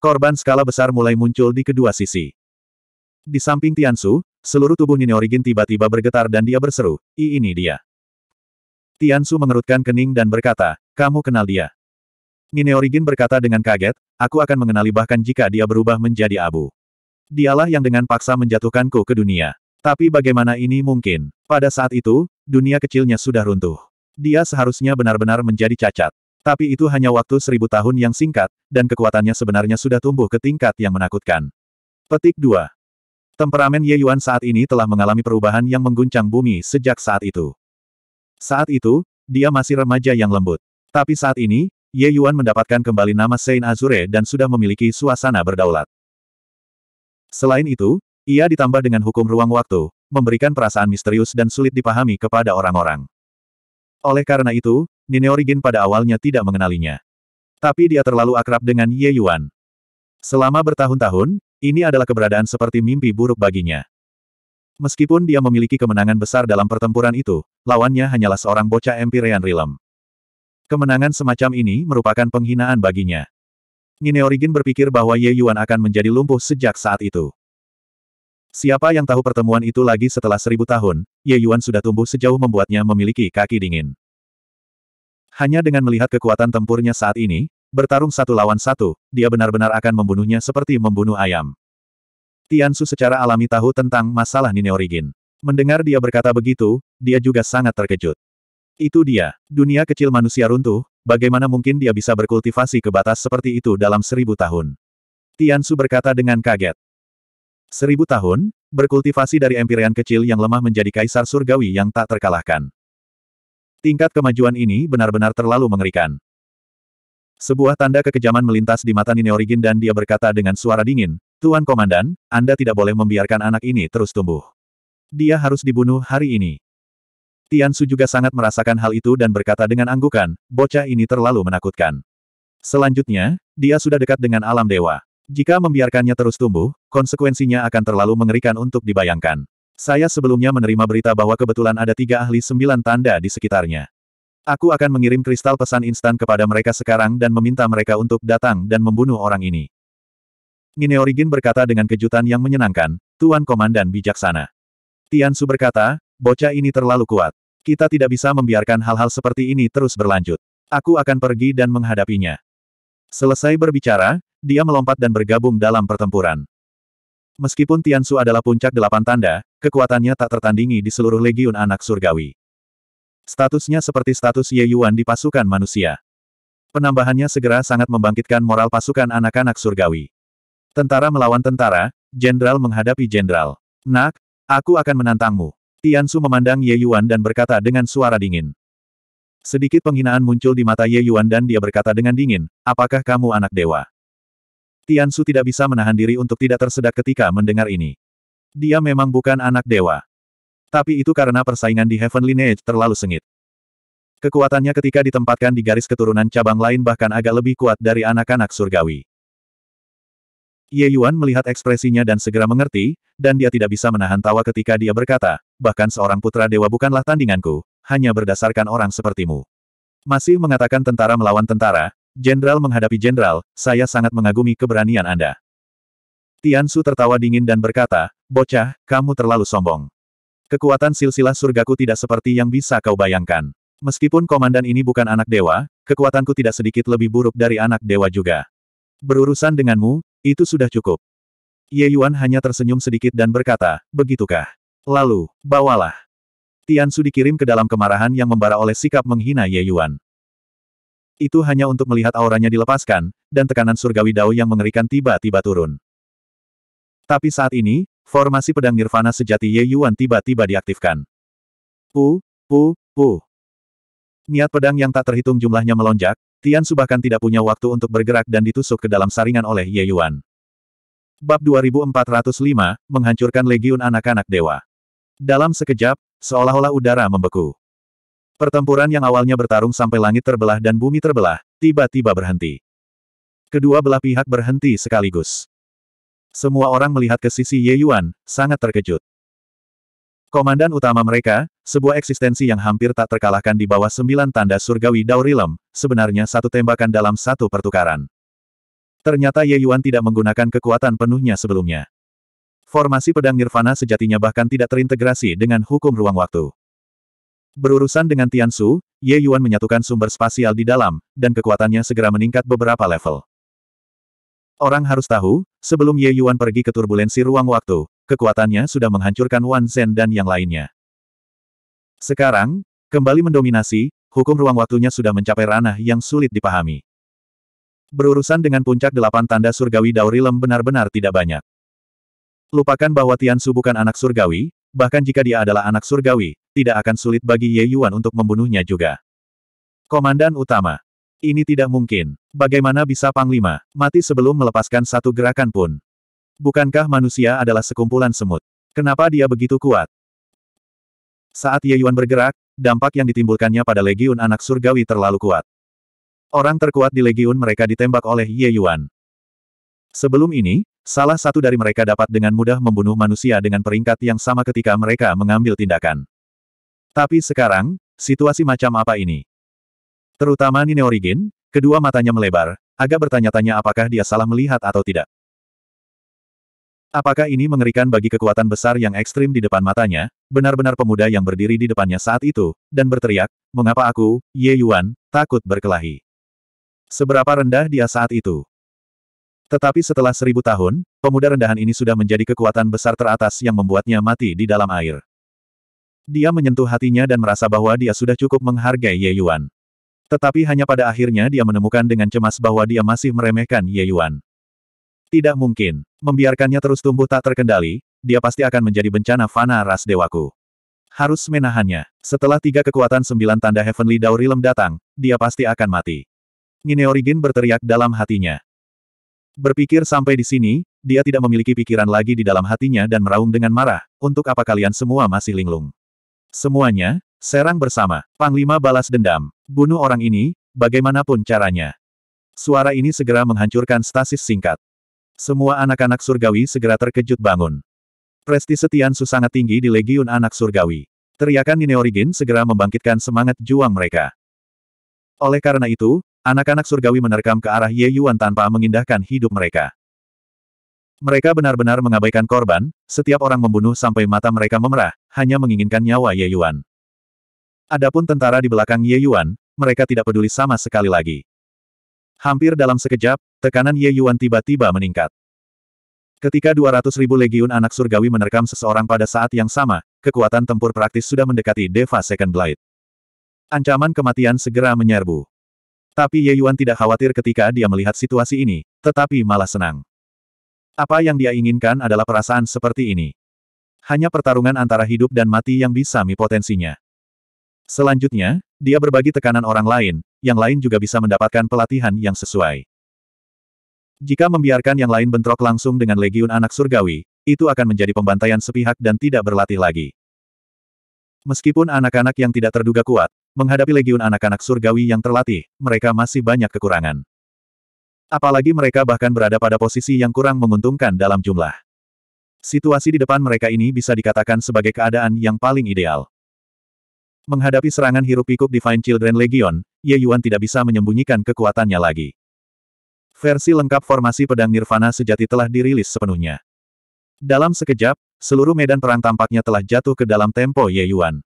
Korban skala besar mulai muncul di kedua sisi. Di samping Tiansu, seluruh tubuh Nini Origin tiba-tiba bergetar dan dia berseru, I ini dia. Tiansu mengerutkan kening dan berkata, kamu kenal dia. Nini Origin berkata dengan kaget, aku akan mengenali bahkan jika dia berubah menjadi abu. Dialah yang dengan paksa menjatuhkanku ke dunia. Tapi bagaimana ini mungkin? Pada saat itu, dunia kecilnya sudah runtuh. Dia seharusnya benar-benar menjadi cacat. Tapi itu hanya waktu seribu tahun yang singkat, dan kekuatannya sebenarnya sudah tumbuh ke tingkat yang menakutkan. Petik 2. Temperamen Ye Yuan saat ini telah mengalami perubahan yang mengguncang bumi sejak saat itu. Saat itu, dia masih remaja yang lembut. Tapi saat ini, Ye Yuan mendapatkan kembali nama Saint Azure dan sudah memiliki suasana berdaulat. Selain itu, ia ditambah dengan hukum ruang waktu, memberikan perasaan misterius dan sulit dipahami kepada orang-orang. Oleh karena itu, Nineorigin pada awalnya tidak mengenalinya. Tapi dia terlalu akrab dengan Ye Yuan. Selama bertahun-tahun, ini adalah keberadaan seperti mimpi buruk baginya. Meskipun dia memiliki kemenangan besar dalam pertempuran itu, lawannya hanyalah seorang bocah Empyrean Realm. Kemenangan semacam ini merupakan penghinaan baginya. Origin berpikir bahwa Ye Yuan akan menjadi lumpuh sejak saat itu. Siapa yang tahu pertemuan itu lagi setelah seribu tahun, Ye Yuan sudah tumbuh sejauh membuatnya memiliki kaki dingin. Hanya dengan melihat kekuatan tempurnya saat ini, bertarung satu lawan satu, dia benar-benar akan membunuhnya seperti membunuh ayam. Tian Su secara alami tahu tentang masalah Origin. Mendengar dia berkata begitu, dia juga sangat terkejut. Itu dia. Dunia kecil manusia runtuh, bagaimana mungkin dia bisa berkultivasi ke batas seperti itu dalam seribu tahun? Tian Su berkata dengan kaget. Seribu tahun, berkultivasi dari empirian kecil yang lemah menjadi kaisar surgawi yang tak terkalahkan. Tingkat kemajuan ini benar-benar terlalu mengerikan. Sebuah tanda kekejaman melintas di mata Nine Origin dan dia berkata dengan suara dingin, Tuan Komandan, Anda tidak boleh membiarkan anak ini terus tumbuh. Dia harus dibunuh hari ini. Tian Su juga sangat merasakan hal itu dan berkata dengan anggukan, bocah ini terlalu menakutkan. Selanjutnya, dia sudah dekat dengan alam dewa. Jika membiarkannya terus tumbuh, konsekuensinya akan terlalu mengerikan untuk dibayangkan. Saya sebelumnya menerima berita bahwa kebetulan ada tiga ahli sembilan tanda di sekitarnya. Aku akan mengirim kristal pesan instan kepada mereka sekarang dan meminta mereka untuk datang dan membunuh orang ini. Ngineorigin berkata dengan kejutan yang menyenangkan, Tuan Komandan bijaksana. Tian Su berkata, Bocah ini terlalu kuat. Kita tidak bisa membiarkan hal-hal seperti ini terus berlanjut. Aku akan pergi dan menghadapinya. Selesai berbicara, dia melompat dan bergabung dalam pertempuran. Meskipun Tiansu adalah puncak delapan tanda, kekuatannya tak tertandingi di seluruh legiun anak surgawi. Statusnya seperti status Ye Yuan di pasukan manusia. Penambahannya segera sangat membangkitkan moral pasukan anak-anak surgawi. Tentara melawan tentara, jenderal menghadapi jenderal. Nak, aku akan menantangmu. Tian Su memandang Ye Yuan dan berkata dengan suara dingin. Sedikit penghinaan muncul di mata Ye Yuan dan dia berkata dengan dingin, apakah kamu anak dewa? Tian Su tidak bisa menahan diri untuk tidak tersedak ketika mendengar ini. Dia memang bukan anak dewa. Tapi itu karena persaingan di Heaven Lineage terlalu sengit. Kekuatannya ketika ditempatkan di garis keturunan cabang lain bahkan agak lebih kuat dari anak-anak surgawi. Ye Yuan melihat ekspresinya dan segera mengerti, dan dia tidak bisa menahan tawa ketika dia berkata, bahkan seorang putra dewa bukanlah tandinganku, hanya berdasarkan orang sepertimu. Masih mengatakan tentara melawan tentara, jenderal menghadapi jenderal, saya sangat mengagumi keberanian Anda. Tian Su tertawa dingin dan berkata, bocah, kamu terlalu sombong. Kekuatan silsilah surgaku tidak seperti yang bisa kau bayangkan. Meskipun komandan ini bukan anak dewa, kekuatanku tidak sedikit lebih buruk dari anak dewa juga. Berurusan denganmu, itu sudah cukup. Ye Yuan hanya tersenyum sedikit dan berkata, begitukah? Lalu, bawalah. Tian Su dikirim ke dalam kemarahan yang membara oleh sikap menghina Ye Yuan. Itu hanya untuk melihat auranya dilepaskan, dan tekanan surgawi dao yang mengerikan tiba-tiba turun. Tapi saat ini, formasi pedang nirvana sejati Ye Yuan tiba-tiba diaktifkan. Pu, pu, pu. Niat pedang yang tak terhitung jumlahnya melonjak, Tian Su bahkan tidak punya waktu untuk bergerak dan ditusuk ke dalam saringan oleh Ye Yuan. Bab 2405, Menghancurkan Legiun Anak-Anak Dewa. Dalam sekejap, seolah-olah udara membeku. Pertempuran yang awalnya bertarung sampai langit terbelah dan bumi terbelah, tiba-tiba berhenti. Kedua belah pihak berhenti sekaligus. Semua orang melihat ke sisi Ye Yuan, sangat terkejut. Komandan utama mereka, sebuah eksistensi yang hampir tak terkalahkan di bawah sembilan tanda surgawi Daurilem, sebenarnya satu tembakan dalam satu pertukaran. Ternyata Ye Yuan tidak menggunakan kekuatan penuhnya sebelumnya. Formasi pedang Nirvana sejatinya bahkan tidak terintegrasi dengan hukum ruang waktu. Berurusan dengan Tian Su, Ye Yuan menyatukan sumber spasial di dalam, dan kekuatannya segera meningkat beberapa level. Orang harus tahu, sebelum Ye Yuan pergi ke turbulensi ruang waktu, kekuatannya sudah menghancurkan Wan Zhen dan yang lainnya. Sekarang, kembali mendominasi, hukum ruang waktunya sudah mencapai ranah yang sulit dipahami. Berurusan dengan puncak delapan tanda surgawi Daurilem benar-benar tidak banyak. Lupakan bahwa Tiansu bukan anak surgawi, bahkan jika dia adalah anak surgawi, tidak akan sulit bagi Ye Yuan untuk membunuhnya juga. Komandan utama. Ini tidak mungkin. Bagaimana bisa Panglima mati sebelum melepaskan satu gerakan pun? Bukankah manusia adalah sekumpulan semut? Kenapa dia begitu kuat? Saat Ye Yuan bergerak, dampak yang ditimbulkannya pada Legiun Anak Surgawi terlalu kuat. Orang terkuat di Legiun mereka ditembak oleh Ye Yuan. Sebelum ini, salah satu dari mereka dapat dengan mudah membunuh manusia dengan peringkat yang sama ketika mereka mengambil tindakan. Tapi sekarang, situasi macam apa ini? Terutama Origin, kedua matanya melebar, agak bertanya-tanya apakah dia salah melihat atau tidak. Apakah ini mengerikan bagi kekuatan besar yang ekstrim di depan matanya, benar-benar pemuda yang berdiri di depannya saat itu, dan berteriak, mengapa aku, Ye Yuan, takut berkelahi. Seberapa rendah dia saat itu. Tetapi setelah seribu tahun, pemuda rendahan ini sudah menjadi kekuatan besar teratas yang membuatnya mati di dalam air. Dia menyentuh hatinya dan merasa bahwa dia sudah cukup menghargai Ye Yuan. Tetapi hanya pada akhirnya dia menemukan dengan cemas bahwa dia masih meremehkan Ye Yuan. Tidak mungkin. Membiarkannya terus tumbuh tak terkendali, dia pasti akan menjadi bencana fana ras dewaku. Harus menahannya. Setelah tiga kekuatan sembilan tanda Heavenly Daurilem datang, dia pasti akan mati. Origin berteriak dalam hatinya. Berpikir sampai di sini, dia tidak memiliki pikiran lagi di dalam hatinya dan meraung dengan marah, untuk apa kalian semua masih linglung. Semuanya, serang bersama. Panglima balas dendam. Bunuh orang ini, bagaimanapun caranya. Suara ini segera menghancurkan stasis singkat. Semua anak-anak surgawi segera terkejut bangun. Prestise Tiansu sangat tinggi di Legiun Anak Surgawi. Teriakan Origin segera membangkitkan semangat juang mereka. Oleh karena itu, anak-anak surgawi menerkam ke arah Ye Yuan tanpa mengindahkan hidup mereka. Mereka benar-benar mengabaikan korban, setiap orang membunuh sampai mata mereka memerah, hanya menginginkan nyawa Ye Yuan. Adapun tentara di belakang Ye Yuan, mereka tidak peduli sama sekali lagi. Hampir dalam sekejap, tekanan Ye Yuan tiba-tiba meningkat. Ketika 200 ribu legiun anak surgawi menerkam seseorang pada saat yang sama, kekuatan tempur praktis sudah mendekati Deva Second Blade. Ancaman kematian segera menyerbu. Tapi Ye Yuan tidak khawatir ketika dia melihat situasi ini, tetapi malah senang. Apa yang dia inginkan adalah perasaan seperti ini. Hanya pertarungan antara hidup dan mati yang bisa mi potensinya. Selanjutnya, dia berbagi tekanan orang lain, yang lain juga bisa mendapatkan pelatihan yang sesuai. Jika membiarkan yang lain bentrok langsung dengan Legiun Anak Surgawi, itu akan menjadi pembantaian sepihak dan tidak berlatih lagi. Meskipun anak-anak yang tidak terduga kuat, menghadapi Legiun Anak-anak Surgawi yang terlatih, mereka masih banyak kekurangan. Apalagi mereka bahkan berada pada posisi yang kurang menguntungkan dalam jumlah. Situasi di depan mereka ini bisa dikatakan sebagai keadaan yang paling ideal. Menghadapi serangan hirup-pikuk Divine Children Legion, Ye Yuan tidak bisa menyembunyikan kekuatannya lagi. Versi lengkap formasi pedang Nirvana sejati telah dirilis sepenuhnya. Dalam sekejap, seluruh medan perang tampaknya telah jatuh ke dalam tempo Ye Yuan.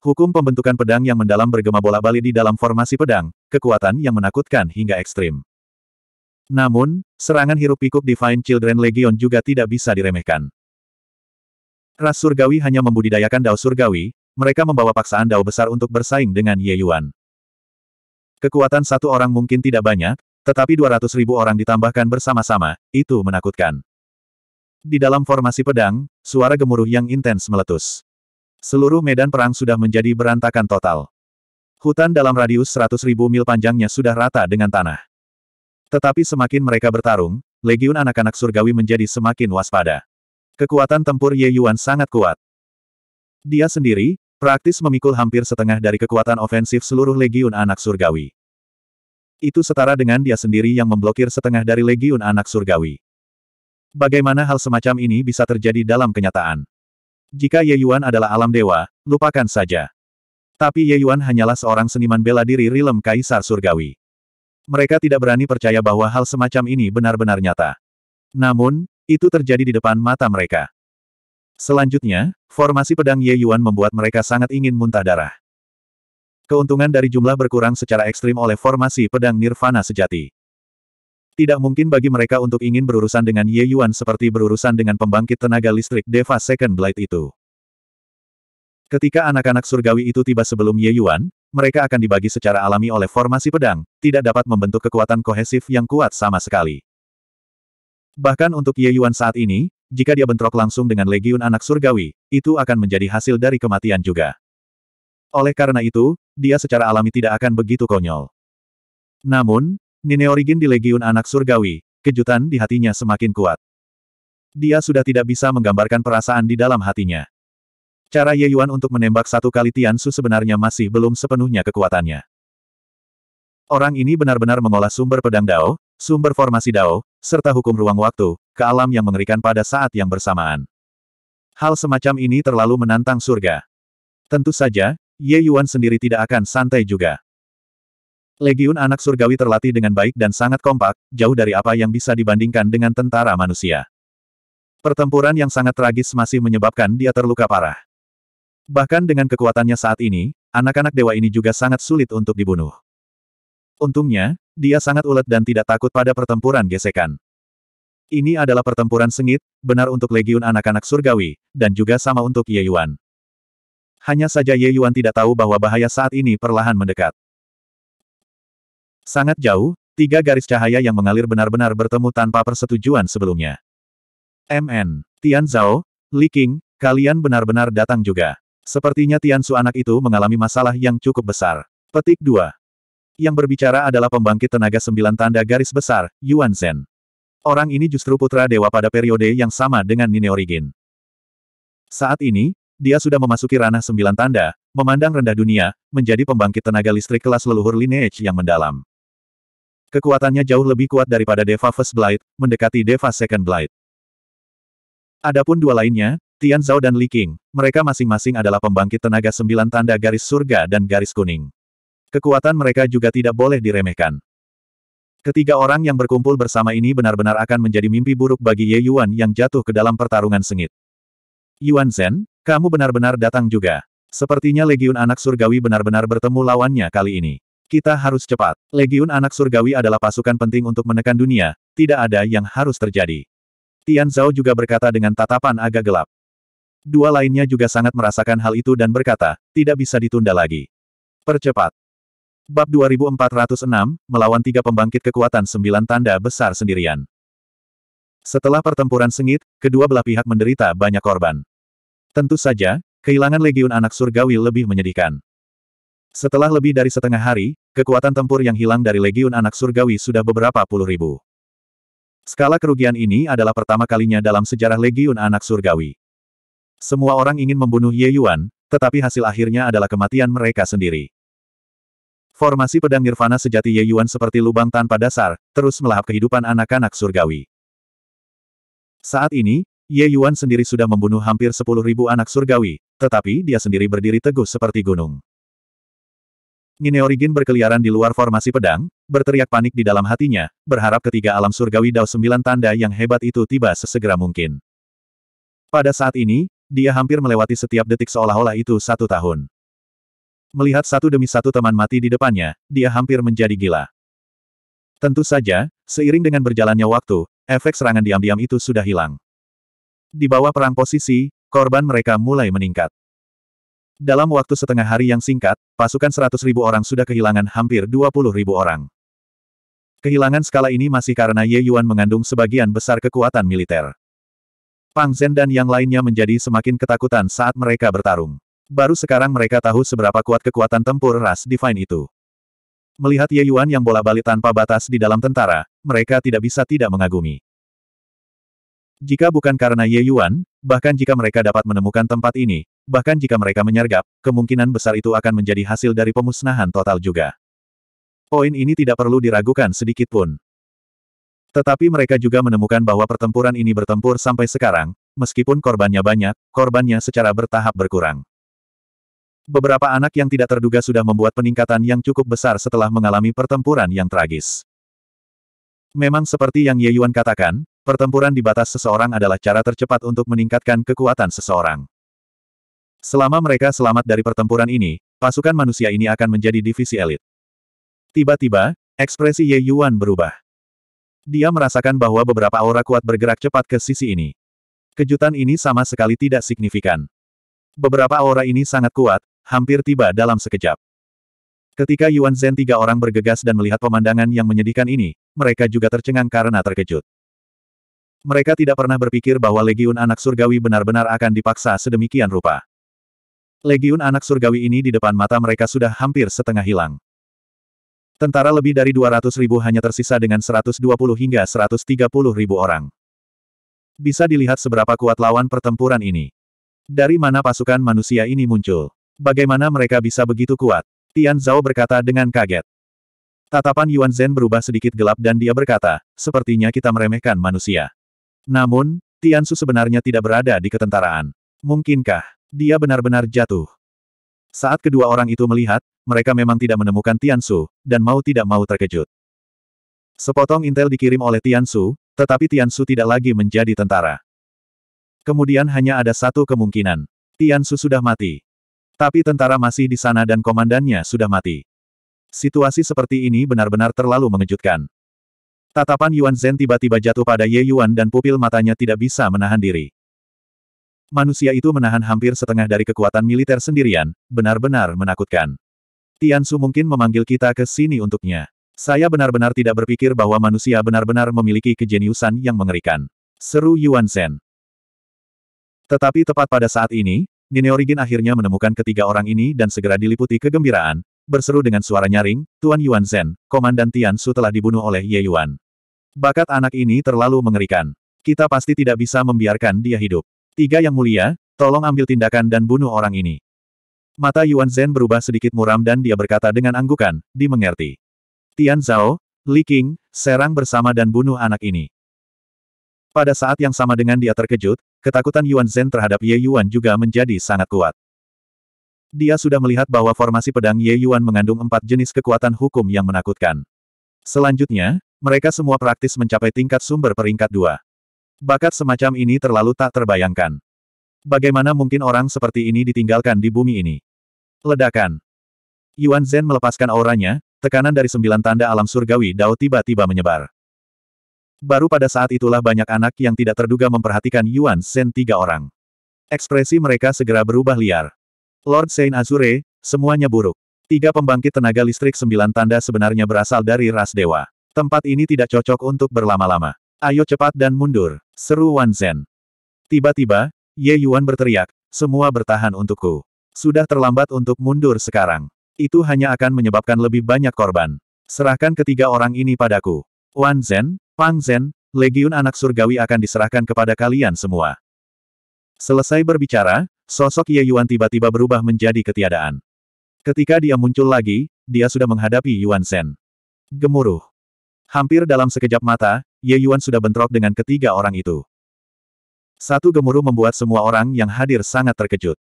Hukum pembentukan pedang yang mendalam bergema bola-bali di dalam formasi pedang, kekuatan yang menakutkan hingga ekstrim. Namun, serangan hirup-pikuk Divine Children Legion juga tidak bisa diremehkan. Ras surgawi hanya membudidayakan dao surgawi, mereka membawa paksaan dao besar untuk bersaing dengan Ye Yuan. Kekuatan satu orang mungkin tidak banyak, tetapi 200 ribu orang ditambahkan bersama-sama, itu menakutkan. Di dalam formasi pedang, suara gemuruh yang intens meletus. Seluruh medan perang sudah menjadi berantakan total. Hutan dalam radius 100 ribu mil panjangnya sudah rata dengan tanah. Tetapi semakin mereka bertarung, legiun anak-anak surgawi menjadi semakin waspada. Kekuatan tempur Ye Yuan sangat kuat. Dia sendiri, praktis memikul hampir setengah dari kekuatan ofensif seluruh Legiun Anak Surgawi. Itu setara dengan dia sendiri yang memblokir setengah dari Legiun Anak Surgawi. Bagaimana hal semacam ini bisa terjadi dalam kenyataan? Jika Ye Yuan adalah alam dewa, lupakan saja. Tapi Ye Yuan hanyalah seorang seniman bela diri Rilem Kaisar Surgawi. Mereka tidak berani percaya bahwa hal semacam ini benar-benar nyata. Namun, itu terjadi di depan mata mereka. Selanjutnya, formasi pedang Ye Yuan membuat mereka sangat ingin muntah darah. Keuntungan dari jumlah berkurang secara ekstrim oleh formasi pedang Nirvana sejati. Tidak mungkin bagi mereka untuk ingin berurusan dengan Ye Yuan seperti berurusan dengan pembangkit tenaga listrik Deva Second Blade itu. Ketika anak-anak surgawi itu tiba sebelum Ye Yuan, mereka akan dibagi secara alami oleh formasi pedang, tidak dapat membentuk kekuatan kohesif yang kuat sama sekali. Bahkan untuk Ye Yuan saat ini, jika dia bentrok langsung dengan legiun anak surgawi, itu akan menjadi hasil dari kematian juga. Oleh karena itu, dia secara alami tidak akan begitu konyol. Namun, Nineorigin di legiun anak surgawi, kejutan di hatinya semakin kuat. Dia sudah tidak bisa menggambarkan perasaan di dalam hatinya. Cara Ye Yuan untuk menembak satu kali Tiansu sebenarnya masih belum sepenuhnya kekuatannya. Orang ini benar-benar mengolah sumber pedang Dao, sumber formasi Dao, serta hukum ruang waktu, ke alam yang mengerikan pada saat yang bersamaan. Hal semacam ini terlalu menantang surga. Tentu saja, Ye Yuan sendiri tidak akan santai juga. Legiun anak surgawi terlatih dengan baik dan sangat kompak, jauh dari apa yang bisa dibandingkan dengan tentara manusia. Pertempuran yang sangat tragis masih menyebabkan dia terluka parah. Bahkan dengan kekuatannya saat ini, anak-anak dewa ini juga sangat sulit untuk dibunuh. Untungnya, dia sangat ulet dan tidak takut pada pertempuran gesekan. Ini adalah pertempuran sengit, benar untuk legiun anak-anak surgawi, dan juga sama untuk Ye Yuan. Hanya saja Ye Yuan tidak tahu bahwa bahaya saat ini perlahan mendekat. Sangat jauh, tiga garis cahaya yang mengalir benar-benar bertemu tanpa persetujuan sebelumnya. MN, Tian Zhao, Li Qing, kalian benar-benar datang juga. Sepertinya Tian Su anak itu mengalami masalah yang cukup besar. Petik 2. Yang berbicara adalah pembangkit tenaga sembilan tanda garis besar, Yuan Zhen. Orang ini justru putra dewa pada periode yang sama dengan Origin. Saat ini, dia sudah memasuki ranah sembilan tanda, memandang rendah dunia, menjadi pembangkit tenaga listrik kelas leluhur lineage yang mendalam. Kekuatannya jauh lebih kuat daripada Deva First Blight, mendekati Deva Second Blight. Adapun dua lainnya, Tian Zhao dan Li Qing, mereka masing-masing adalah pembangkit tenaga sembilan tanda garis surga dan garis kuning. Kekuatan mereka juga tidak boleh diremehkan. Ketiga orang yang berkumpul bersama ini benar-benar akan menjadi mimpi buruk bagi Ye Yuan yang jatuh ke dalam pertarungan sengit. Yuan Zhen, kamu benar-benar datang juga. Sepertinya Legiun Anak Surgawi benar-benar bertemu lawannya kali ini. Kita harus cepat. Legiun Anak Surgawi adalah pasukan penting untuk menekan dunia, tidak ada yang harus terjadi. Tian Zhao juga berkata dengan tatapan agak gelap. Dua lainnya juga sangat merasakan hal itu dan berkata, tidak bisa ditunda lagi. Percepat. Bab 2406, melawan tiga pembangkit kekuatan sembilan tanda besar sendirian. Setelah pertempuran sengit, kedua belah pihak menderita banyak korban. Tentu saja, kehilangan Legiun Anak Surgawi lebih menyedihkan. Setelah lebih dari setengah hari, kekuatan tempur yang hilang dari Legiun Anak Surgawi sudah beberapa puluh ribu. Skala kerugian ini adalah pertama kalinya dalam sejarah Legiun Anak Surgawi. Semua orang ingin membunuh Ye Yuan, tetapi hasil akhirnya adalah kematian mereka sendiri. Formasi pedang nirvana sejati Ye Yuan seperti lubang tanpa dasar, terus melahap kehidupan anak-anak surgawi. Saat ini, Ye Yuan sendiri sudah membunuh hampir 10.000 anak surgawi, tetapi dia sendiri berdiri teguh seperti gunung. Origin berkeliaran di luar formasi pedang, berteriak panik di dalam hatinya, berharap ketiga alam surgawi Dao Sembilan Tanda yang hebat itu tiba sesegera mungkin. Pada saat ini, dia hampir melewati setiap detik seolah-olah itu satu tahun. Melihat satu demi satu teman mati di depannya, dia hampir menjadi gila. Tentu saja, seiring dengan berjalannya waktu, efek serangan diam-diam itu sudah hilang. Di bawah perang posisi, korban mereka mulai meningkat. Dalam waktu setengah hari yang singkat, pasukan seratus ribu orang sudah kehilangan hampir dua puluh ribu orang. Kehilangan skala ini masih karena Ye Yuan mengandung sebagian besar kekuatan militer. Pang Zhen dan yang lainnya menjadi semakin ketakutan saat mereka bertarung. Baru sekarang mereka tahu seberapa kuat kekuatan tempur ras divine itu. Melihat Ye Yuan yang bola balik tanpa batas di dalam tentara, mereka tidak bisa tidak mengagumi. Jika bukan karena Ye Yuan, bahkan jika mereka dapat menemukan tempat ini, bahkan jika mereka menyergap, kemungkinan besar itu akan menjadi hasil dari pemusnahan total juga. Poin ini tidak perlu diragukan sedikit pun. Tetapi mereka juga menemukan bahwa pertempuran ini bertempur sampai sekarang, meskipun korbannya banyak, korbannya secara bertahap berkurang. Beberapa anak yang tidak terduga sudah membuat peningkatan yang cukup besar setelah mengalami pertempuran yang tragis. Memang seperti yang Ye Yuan katakan, pertempuran di batas seseorang adalah cara tercepat untuk meningkatkan kekuatan seseorang. Selama mereka selamat dari pertempuran ini, pasukan manusia ini akan menjadi divisi elit. Tiba-tiba, ekspresi Ye Yuan berubah. Dia merasakan bahwa beberapa aura kuat bergerak cepat ke sisi ini. Kejutan ini sama sekali tidak signifikan. Beberapa aura ini sangat kuat, hampir tiba dalam sekejap. Ketika Yuan Zhen tiga orang bergegas dan melihat pemandangan yang menyedihkan ini, mereka juga tercengang karena terkejut. Mereka tidak pernah berpikir bahwa Legiun Anak Surgawi benar-benar akan dipaksa sedemikian rupa. Legiun Anak Surgawi ini di depan mata mereka sudah hampir setengah hilang. Tentara lebih dari 200 ribu hanya tersisa dengan 120 hingga 130 ribu orang. Bisa dilihat seberapa kuat lawan pertempuran ini. Dari mana pasukan manusia ini muncul? Bagaimana mereka bisa begitu kuat? Tian Zhao berkata dengan kaget. Tatapan Yuan Zhen berubah sedikit gelap dan dia berkata, sepertinya kita meremehkan manusia. Namun, Tian Su sebenarnya tidak berada di ketentaraan. Mungkinkah, dia benar-benar jatuh? Saat kedua orang itu melihat, mereka memang tidak menemukan Tian Su, dan mau tidak mau terkejut. Sepotong intel dikirim oleh Tian Su, tetapi Tian Su tidak lagi menjadi tentara. Kemudian hanya ada satu kemungkinan. Tian Su sudah mati. Tapi tentara masih di sana dan komandannya sudah mati. Situasi seperti ini benar-benar terlalu mengejutkan. Tatapan Yuan Zhen tiba-tiba jatuh pada Ye Yuan dan pupil matanya tidak bisa menahan diri. Manusia itu menahan hampir setengah dari kekuatan militer sendirian, benar-benar menakutkan. Tian Su mungkin memanggil kita ke sini untuknya. Saya benar-benar tidak berpikir bahwa manusia benar-benar memiliki kejeniusan yang mengerikan. Seru Yuan Zhen. Tetapi tepat pada saat ini, origin akhirnya menemukan ketiga orang ini dan segera diliputi kegembiraan, berseru dengan suara nyaring, Tuan Yuan Zhen, Komandan Tian Su telah dibunuh oleh Ye Yuan. Bakat anak ini terlalu mengerikan. Kita pasti tidak bisa membiarkan dia hidup. Tiga yang mulia, tolong ambil tindakan dan bunuh orang ini. Mata Yuan Zhen berubah sedikit muram dan dia berkata dengan anggukan, dimengerti. Tian Zhao, Li Qing, serang bersama dan bunuh anak ini. Pada saat yang sama dengan dia terkejut, ketakutan Yuan Zhen terhadap Ye Yuan juga menjadi sangat kuat. Dia sudah melihat bahwa formasi pedang Ye Yuan mengandung empat jenis kekuatan hukum yang menakutkan. Selanjutnya, mereka semua praktis mencapai tingkat sumber peringkat dua. Bakat semacam ini terlalu tak terbayangkan. Bagaimana mungkin orang seperti ini ditinggalkan di bumi ini? Ledakan. Yuan Zhen melepaskan auranya, tekanan dari sembilan tanda alam surgawi Dao tiba-tiba menyebar. Baru pada saat itulah banyak anak yang tidak terduga memperhatikan Yuan Shen tiga orang. Ekspresi mereka segera berubah liar. Lord Saint Azure, semuanya buruk. Tiga pembangkit tenaga listrik sembilan tanda sebenarnya berasal dari ras dewa. Tempat ini tidak cocok untuk berlama-lama. Ayo cepat dan mundur, seru Wan Zhen. Tiba-tiba, Ye Yuan berteriak, semua bertahan untukku. Sudah terlambat untuk mundur sekarang. Itu hanya akan menyebabkan lebih banyak korban. Serahkan ketiga orang ini padaku. Wan Zhen, Fang Zhen, Legiun Anak Surgawi akan diserahkan kepada kalian semua. Selesai berbicara, sosok Ye Yuan tiba-tiba berubah menjadi ketiadaan. Ketika dia muncul lagi, dia sudah menghadapi Yuan Zhen. Gemuruh. Hampir dalam sekejap mata, Ye Yuan sudah bentrok dengan ketiga orang itu. Satu gemuruh membuat semua orang yang hadir sangat terkejut.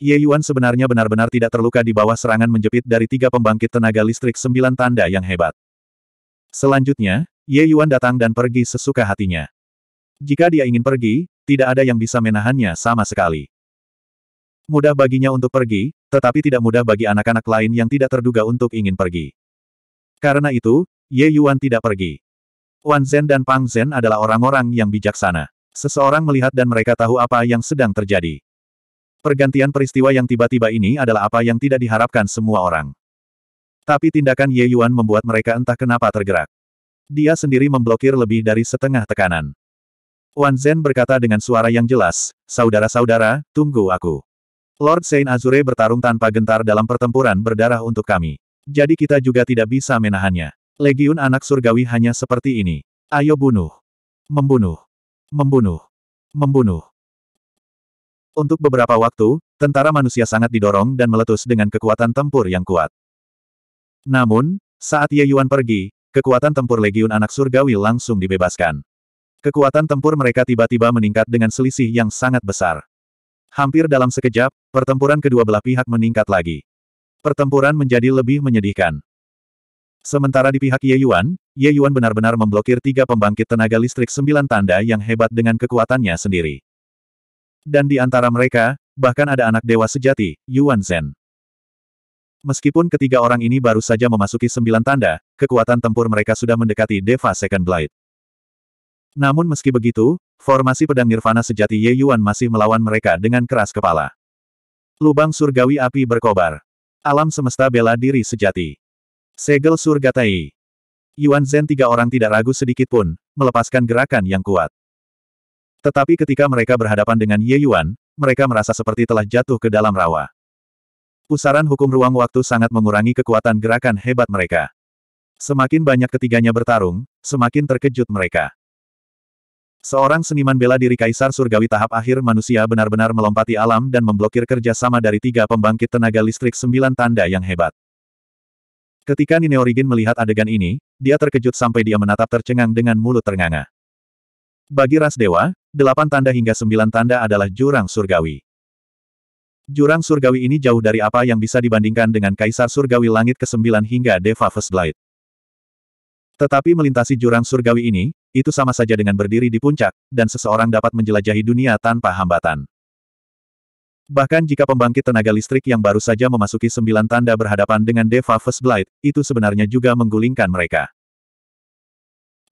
Ye Yuan sebenarnya benar-benar tidak terluka di bawah serangan menjepit dari tiga pembangkit tenaga listrik sembilan tanda yang hebat. Selanjutnya, Ye Yuan datang dan pergi sesuka hatinya. Jika dia ingin pergi, tidak ada yang bisa menahannya sama sekali. Mudah baginya untuk pergi, tetapi tidak mudah bagi anak-anak lain yang tidak terduga untuk ingin pergi. Karena itu, Ye Yuan tidak pergi. Wan Zhen dan Pang Zhen adalah orang-orang yang bijaksana. Seseorang melihat dan mereka tahu apa yang sedang terjadi. Pergantian peristiwa yang tiba-tiba ini adalah apa yang tidak diharapkan semua orang. Tapi tindakan Ye Yuan membuat mereka entah kenapa tergerak. Dia sendiri memblokir lebih dari setengah tekanan. Wan Zhen berkata dengan suara yang jelas, Saudara-saudara, tunggu aku. Lord Saint Azure bertarung tanpa gentar dalam pertempuran berdarah untuk kami. Jadi kita juga tidak bisa menahannya. Legiun anak surgawi hanya seperti ini. Ayo bunuh. Membunuh. Membunuh. Membunuh. Untuk beberapa waktu, tentara manusia sangat didorong dan meletus dengan kekuatan tempur yang kuat. Namun, saat Ye Yuan pergi, kekuatan tempur Legiun Anak Surgawi langsung dibebaskan. Kekuatan tempur mereka tiba-tiba meningkat dengan selisih yang sangat besar. Hampir dalam sekejap, pertempuran kedua belah pihak meningkat lagi. Pertempuran menjadi lebih menyedihkan. Sementara di pihak Ye Yuan, Ye Yuan benar-benar memblokir tiga pembangkit tenaga listrik sembilan tanda yang hebat dengan kekuatannya sendiri. Dan di antara mereka, bahkan ada anak dewa sejati, Yuan Zhen. Meskipun ketiga orang ini baru saja memasuki sembilan tanda, kekuatan tempur mereka sudah mendekati Deva Second Blade. Namun meski begitu, formasi pedang Nirvana sejati Ye Yuan masih melawan mereka dengan keras kepala. Lubang surgawi api berkobar. Alam semesta bela diri sejati. Segel Surga Tai. Yuan Zhen tiga orang tidak ragu sedikit pun, melepaskan gerakan yang kuat. Tetapi ketika mereka berhadapan dengan Ye Yuan, mereka merasa seperti telah jatuh ke dalam rawa. Pusaran hukum ruang waktu sangat mengurangi kekuatan gerakan hebat mereka. Semakin banyak ketiganya bertarung, semakin terkejut mereka. Seorang seniman bela diri Kaisar Surgawi tahap akhir manusia benar-benar melompati alam dan memblokir kerjasama dari tiga pembangkit tenaga listrik sembilan tanda yang hebat. Ketika Nine Origin melihat adegan ini, dia terkejut sampai dia menatap tercengang dengan mulut ternganga. Bagi ras dewa, delapan tanda hingga sembilan tanda adalah jurang surgawi. Jurang surgawi ini jauh dari apa yang bisa dibandingkan dengan Kaisar Surgawi Langit ke-9 hingga Deva First Blight. Tetapi melintasi jurang surgawi ini, itu sama saja dengan berdiri di puncak, dan seseorang dapat menjelajahi dunia tanpa hambatan. Bahkan jika pembangkit tenaga listrik yang baru saja memasuki sembilan tanda berhadapan dengan Deva First Blight, itu sebenarnya juga menggulingkan mereka.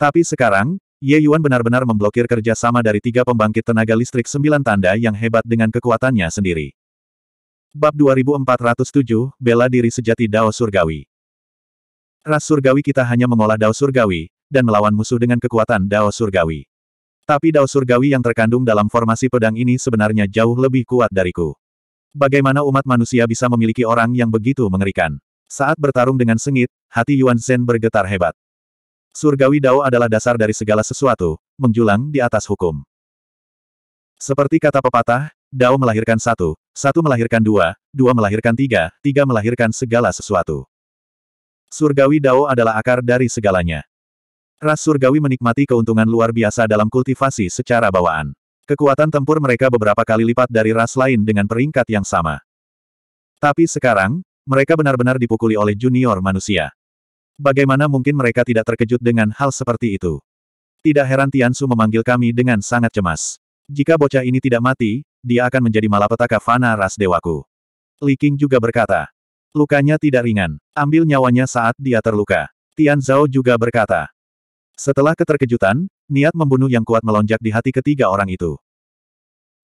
Tapi sekarang, Ye Yuan benar-benar memblokir kerjasama dari tiga pembangkit tenaga listrik sembilan tanda yang hebat dengan kekuatannya sendiri. Bab 2407, Bela Diri Sejati Dao Surgawi Ras Surgawi kita hanya mengolah Dao Surgawi, dan melawan musuh dengan kekuatan Dao Surgawi. Tapi Dao Surgawi yang terkandung dalam formasi pedang ini sebenarnya jauh lebih kuat dariku. Bagaimana umat manusia bisa memiliki orang yang begitu mengerikan? Saat bertarung dengan sengit, hati Yuan Zhen bergetar hebat. Surgawi Dao adalah dasar dari segala sesuatu, menjulang di atas hukum. Seperti kata pepatah, Dao melahirkan satu, satu melahirkan dua, dua melahirkan tiga, tiga melahirkan segala sesuatu. Surgawi Dao adalah akar dari segalanya. Ras surgawi menikmati keuntungan luar biasa dalam kultivasi secara bawaan. Kekuatan tempur mereka beberapa kali lipat dari ras lain dengan peringkat yang sama. Tapi sekarang, mereka benar-benar dipukuli oleh junior manusia. Bagaimana mungkin mereka tidak terkejut dengan hal seperti itu? Tidak heran Tiansu memanggil kami dengan sangat cemas. Jika bocah ini tidak mati, dia akan menjadi malapetaka fana ras dewaku. Li Qing juga berkata. Lukanya tidak ringan. Ambil nyawanya saat dia terluka. Tian Zhao juga berkata. Setelah keterkejutan, niat membunuh yang kuat melonjak di hati ketiga orang itu.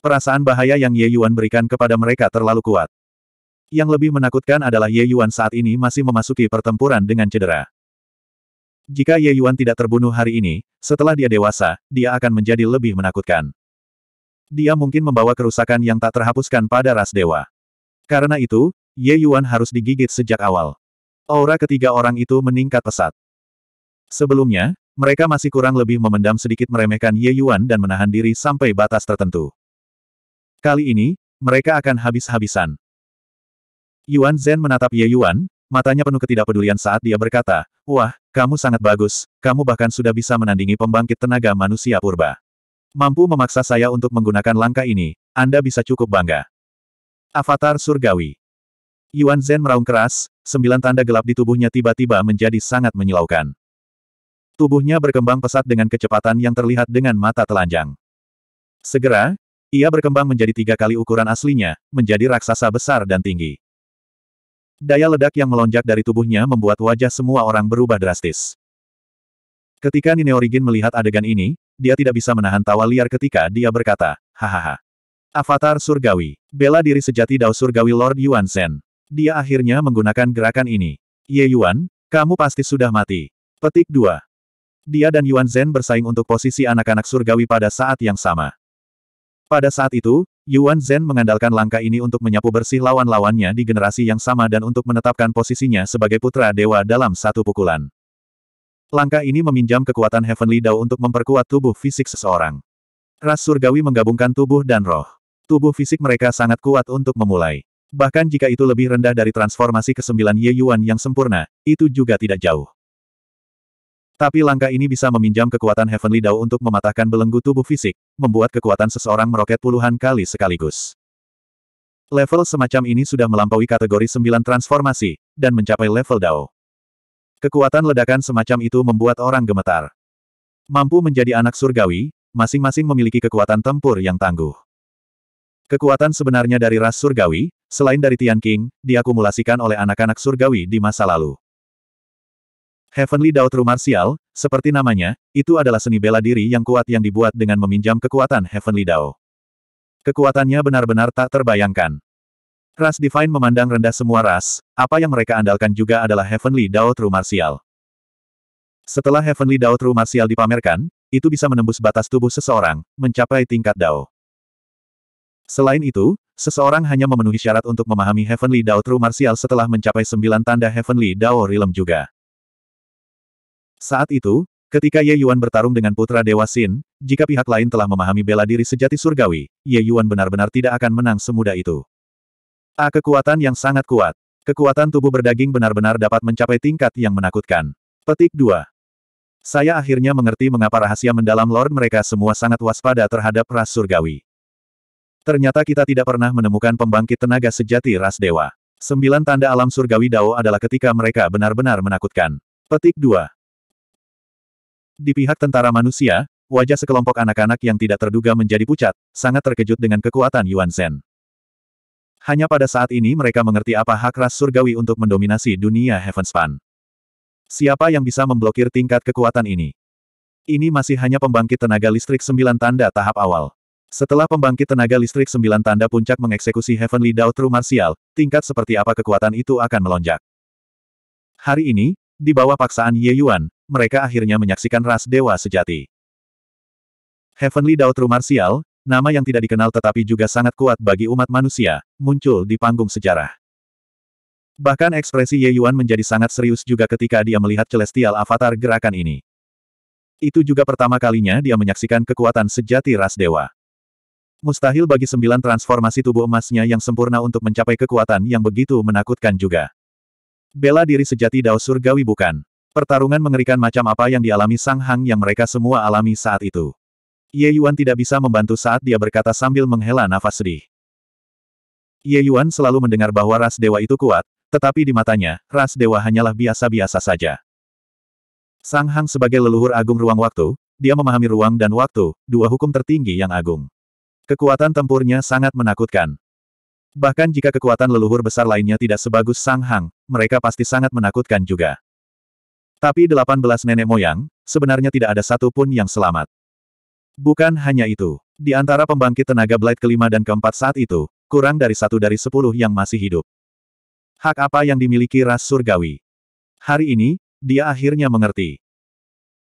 Perasaan bahaya yang Ye Yuan berikan kepada mereka terlalu kuat. Yang lebih menakutkan adalah Ye Yuan saat ini masih memasuki pertempuran dengan cedera. Jika Ye Yuan tidak terbunuh hari ini, setelah dia dewasa, dia akan menjadi lebih menakutkan dia mungkin membawa kerusakan yang tak terhapuskan pada ras dewa. Karena itu, Ye Yuan harus digigit sejak awal. Aura ketiga orang itu meningkat pesat. Sebelumnya, mereka masih kurang lebih memendam sedikit meremehkan Ye Yuan dan menahan diri sampai batas tertentu. Kali ini, mereka akan habis-habisan. Yuan Zhen menatap Ye Yuan, matanya penuh ketidakpedulian saat dia berkata, Wah, kamu sangat bagus, kamu bahkan sudah bisa menandingi pembangkit tenaga manusia purba. Mampu memaksa saya untuk menggunakan langkah ini, Anda bisa cukup bangga. Avatar Surgawi Yuan Zhen meraung keras, sembilan tanda gelap di tubuhnya tiba-tiba menjadi sangat menyilaukan. Tubuhnya berkembang pesat dengan kecepatan yang terlihat dengan mata telanjang. Segera, ia berkembang menjadi tiga kali ukuran aslinya, menjadi raksasa besar dan tinggi. Daya ledak yang melonjak dari tubuhnya membuat wajah semua orang berubah drastis. Ketika Nineorigin Origin melihat adegan ini, dia tidak bisa menahan tawa liar ketika dia berkata, hahaha. Avatar Surgawi. Bela diri sejati Dao Surgawi Lord Yuan Zhen. Dia akhirnya menggunakan gerakan ini. Ye Yuan, kamu pasti sudah mati. Petik 2. Dia dan Yuan Zhen bersaing untuk posisi anak-anak surgawi pada saat yang sama. Pada saat itu, Yuan Zhen mengandalkan langkah ini untuk menyapu bersih lawan-lawannya di generasi yang sama dan untuk menetapkan posisinya sebagai putra dewa dalam satu pukulan. Langkah ini meminjam kekuatan Heavenly Dao untuk memperkuat tubuh fisik seseorang. Ras surgawi menggabungkan tubuh dan roh. Tubuh fisik mereka sangat kuat untuk memulai. Bahkan jika itu lebih rendah dari transformasi ke kesembilan Ye Yuan yang sempurna, itu juga tidak jauh. Tapi langkah ini bisa meminjam kekuatan Heavenly Dao untuk mematahkan belenggu tubuh fisik, membuat kekuatan seseorang meroket puluhan kali sekaligus. Level semacam ini sudah melampaui kategori 9 transformasi, dan mencapai level Dao. Kekuatan ledakan semacam itu membuat orang gemetar. Mampu menjadi anak surgawi, masing-masing memiliki kekuatan tempur yang tangguh. Kekuatan sebenarnya dari ras surgawi, selain dari Tian King, diakumulasikan oleh anak-anak surgawi di masa lalu. Heavenly Dautru Martial, seperti namanya, itu adalah seni bela diri yang kuat yang dibuat dengan meminjam kekuatan Heavenly Dao. Kekuatannya benar-benar tak terbayangkan. Ras Divine memandang rendah semua ras, apa yang mereka andalkan juga adalah Heavenly Dao True Martial. Setelah Heavenly Dao True Martial dipamerkan, itu bisa menembus batas tubuh seseorang, mencapai tingkat Dao. Selain itu, seseorang hanya memenuhi syarat untuk memahami Heavenly Dao True Martial setelah mencapai sembilan tanda Heavenly Dao Rilem juga. Saat itu, ketika Ye Yuan bertarung dengan putra Dewa Sin, jika pihak lain telah memahami bela diri sejati surgawi, Ye Yuan benar-benar tidak akan menang semudah itu. A. Kekuatan yang sangat kuat. Kekuatan tubuh berdaging benar-benar dapat mencapai tingkat yang menakutkan. Petik 2. Saya akhirnya mengerti mengapa rahasia mendalam Lord mereka semua sangat waspada terhadap ras surgawi. Ternyata kita tidak pernah menemukan pembangkit tenaga sejati ras dewa. Sembilan tanda alam surgawi Dao adalah ketika mereka benar-benar menakutkan. Petik 2. Di pihak tentara manusia, wajah sekelompok anak-anak yang tidak terduga menjadi pucat, sangat terkejut dengan kekuatan Yuan Zhen. Hanya pada saat ini mereka mengerti apa hak ras surgawi untuk mendominasi dunia Heavenspan. Siapa yang bisa memblokir tingkat kekuatan ini? Ini masih hanya pembangkit tenaga listrik sembilan tanda tahap awal. Setelah pembangkit tenaga listrik sembilan tanda puncak mengeksekusi Heavenly Dao True Martial, tingkat seperti apa kekuatan itu akan melonjak. Hari ini, di bawah paksaan Ye Yuan, mereka akhirnya menyaksikan ras dewa sejati. Heavenly Dao True Martial, nama yang tidak dikenal tetapi juga sangat kuat bagi umat manusia, muncul di panggung sejarah. Bahkan ekspresi Ye Yuan menjadi sangat serius juga ketika dia melihat celestial avatar gerakan ini. Itu juga pertama kalinya dia menyaksikan kekuatan sejati ras dewa. Mustahil bagi sembilan transformasi tubuh emasnya yang sempurna untuk mencapai kekuatan yang begitu menakutkan juga. Bela diri sejati Dao Surgawi bukan. Pertarungan mengerikan macam apa yang dialami Sang Hang yang mereka semua alami saat itu. Ye Yuan tidak bisa membantu saat dia berkata sambil menghela nafas sedih. Ye Yuan selalu mendengar bahwa ras dewa itu kuat, tetapi di matanya, ras dewa hanyalah biasa-biasa saja. Sang Hang sebagai leluhur agung ruang waktu, dia memahami ruang dan waktu, dua hukum tertinggi yang agung. Kekuatan tempurnya sangat menakutkan. Bahkan jika kekuatan leluhur besar lainnya tidak sebagus Sang Hang, mereka pasti sangat menakutkan juga. Tapi 18 nenek moyang, sebenarnya tidak ada satupun yang selamat. Bukan hanya itu. Di antara pembangkit tenaga Blight kelima dan keempat saat itu, kurang dari satu dari sepuluh yang masih hidup. Hak apa yang dimiliki ras surgawi? Hari ini, dia akhirnya mengerti.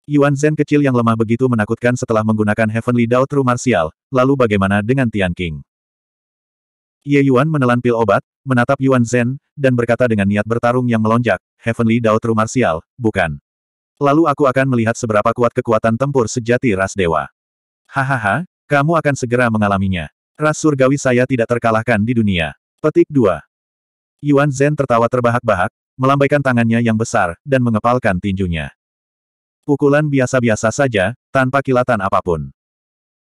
Yuan Zhen kecil yang lemah begitu menakutkan setelah menggunakan Heavenly Dao True Martial, lalu bagaimana dengan Tian King? Ye Yuan menelan pil obat, menatap Yuan Zhen, dan berkata dengan niat bertarung yang melonjak, Heavenly Dao True Martial, bukan. Lalu aku akan melihat seberapa kuat kekuatan tempur sejati ras dewa. Hahaha, kamu akan segera mengalaminya. Ras surgawi saya tidak terkalahkan di dunia. Petik 2. Yuan Zhen tertawa terbahak-bahak, melambaikan tangannya yang besar, dan mengepalkan tinjunya. Pukulan biasa-biasa saja, tanpa kilatan apapun.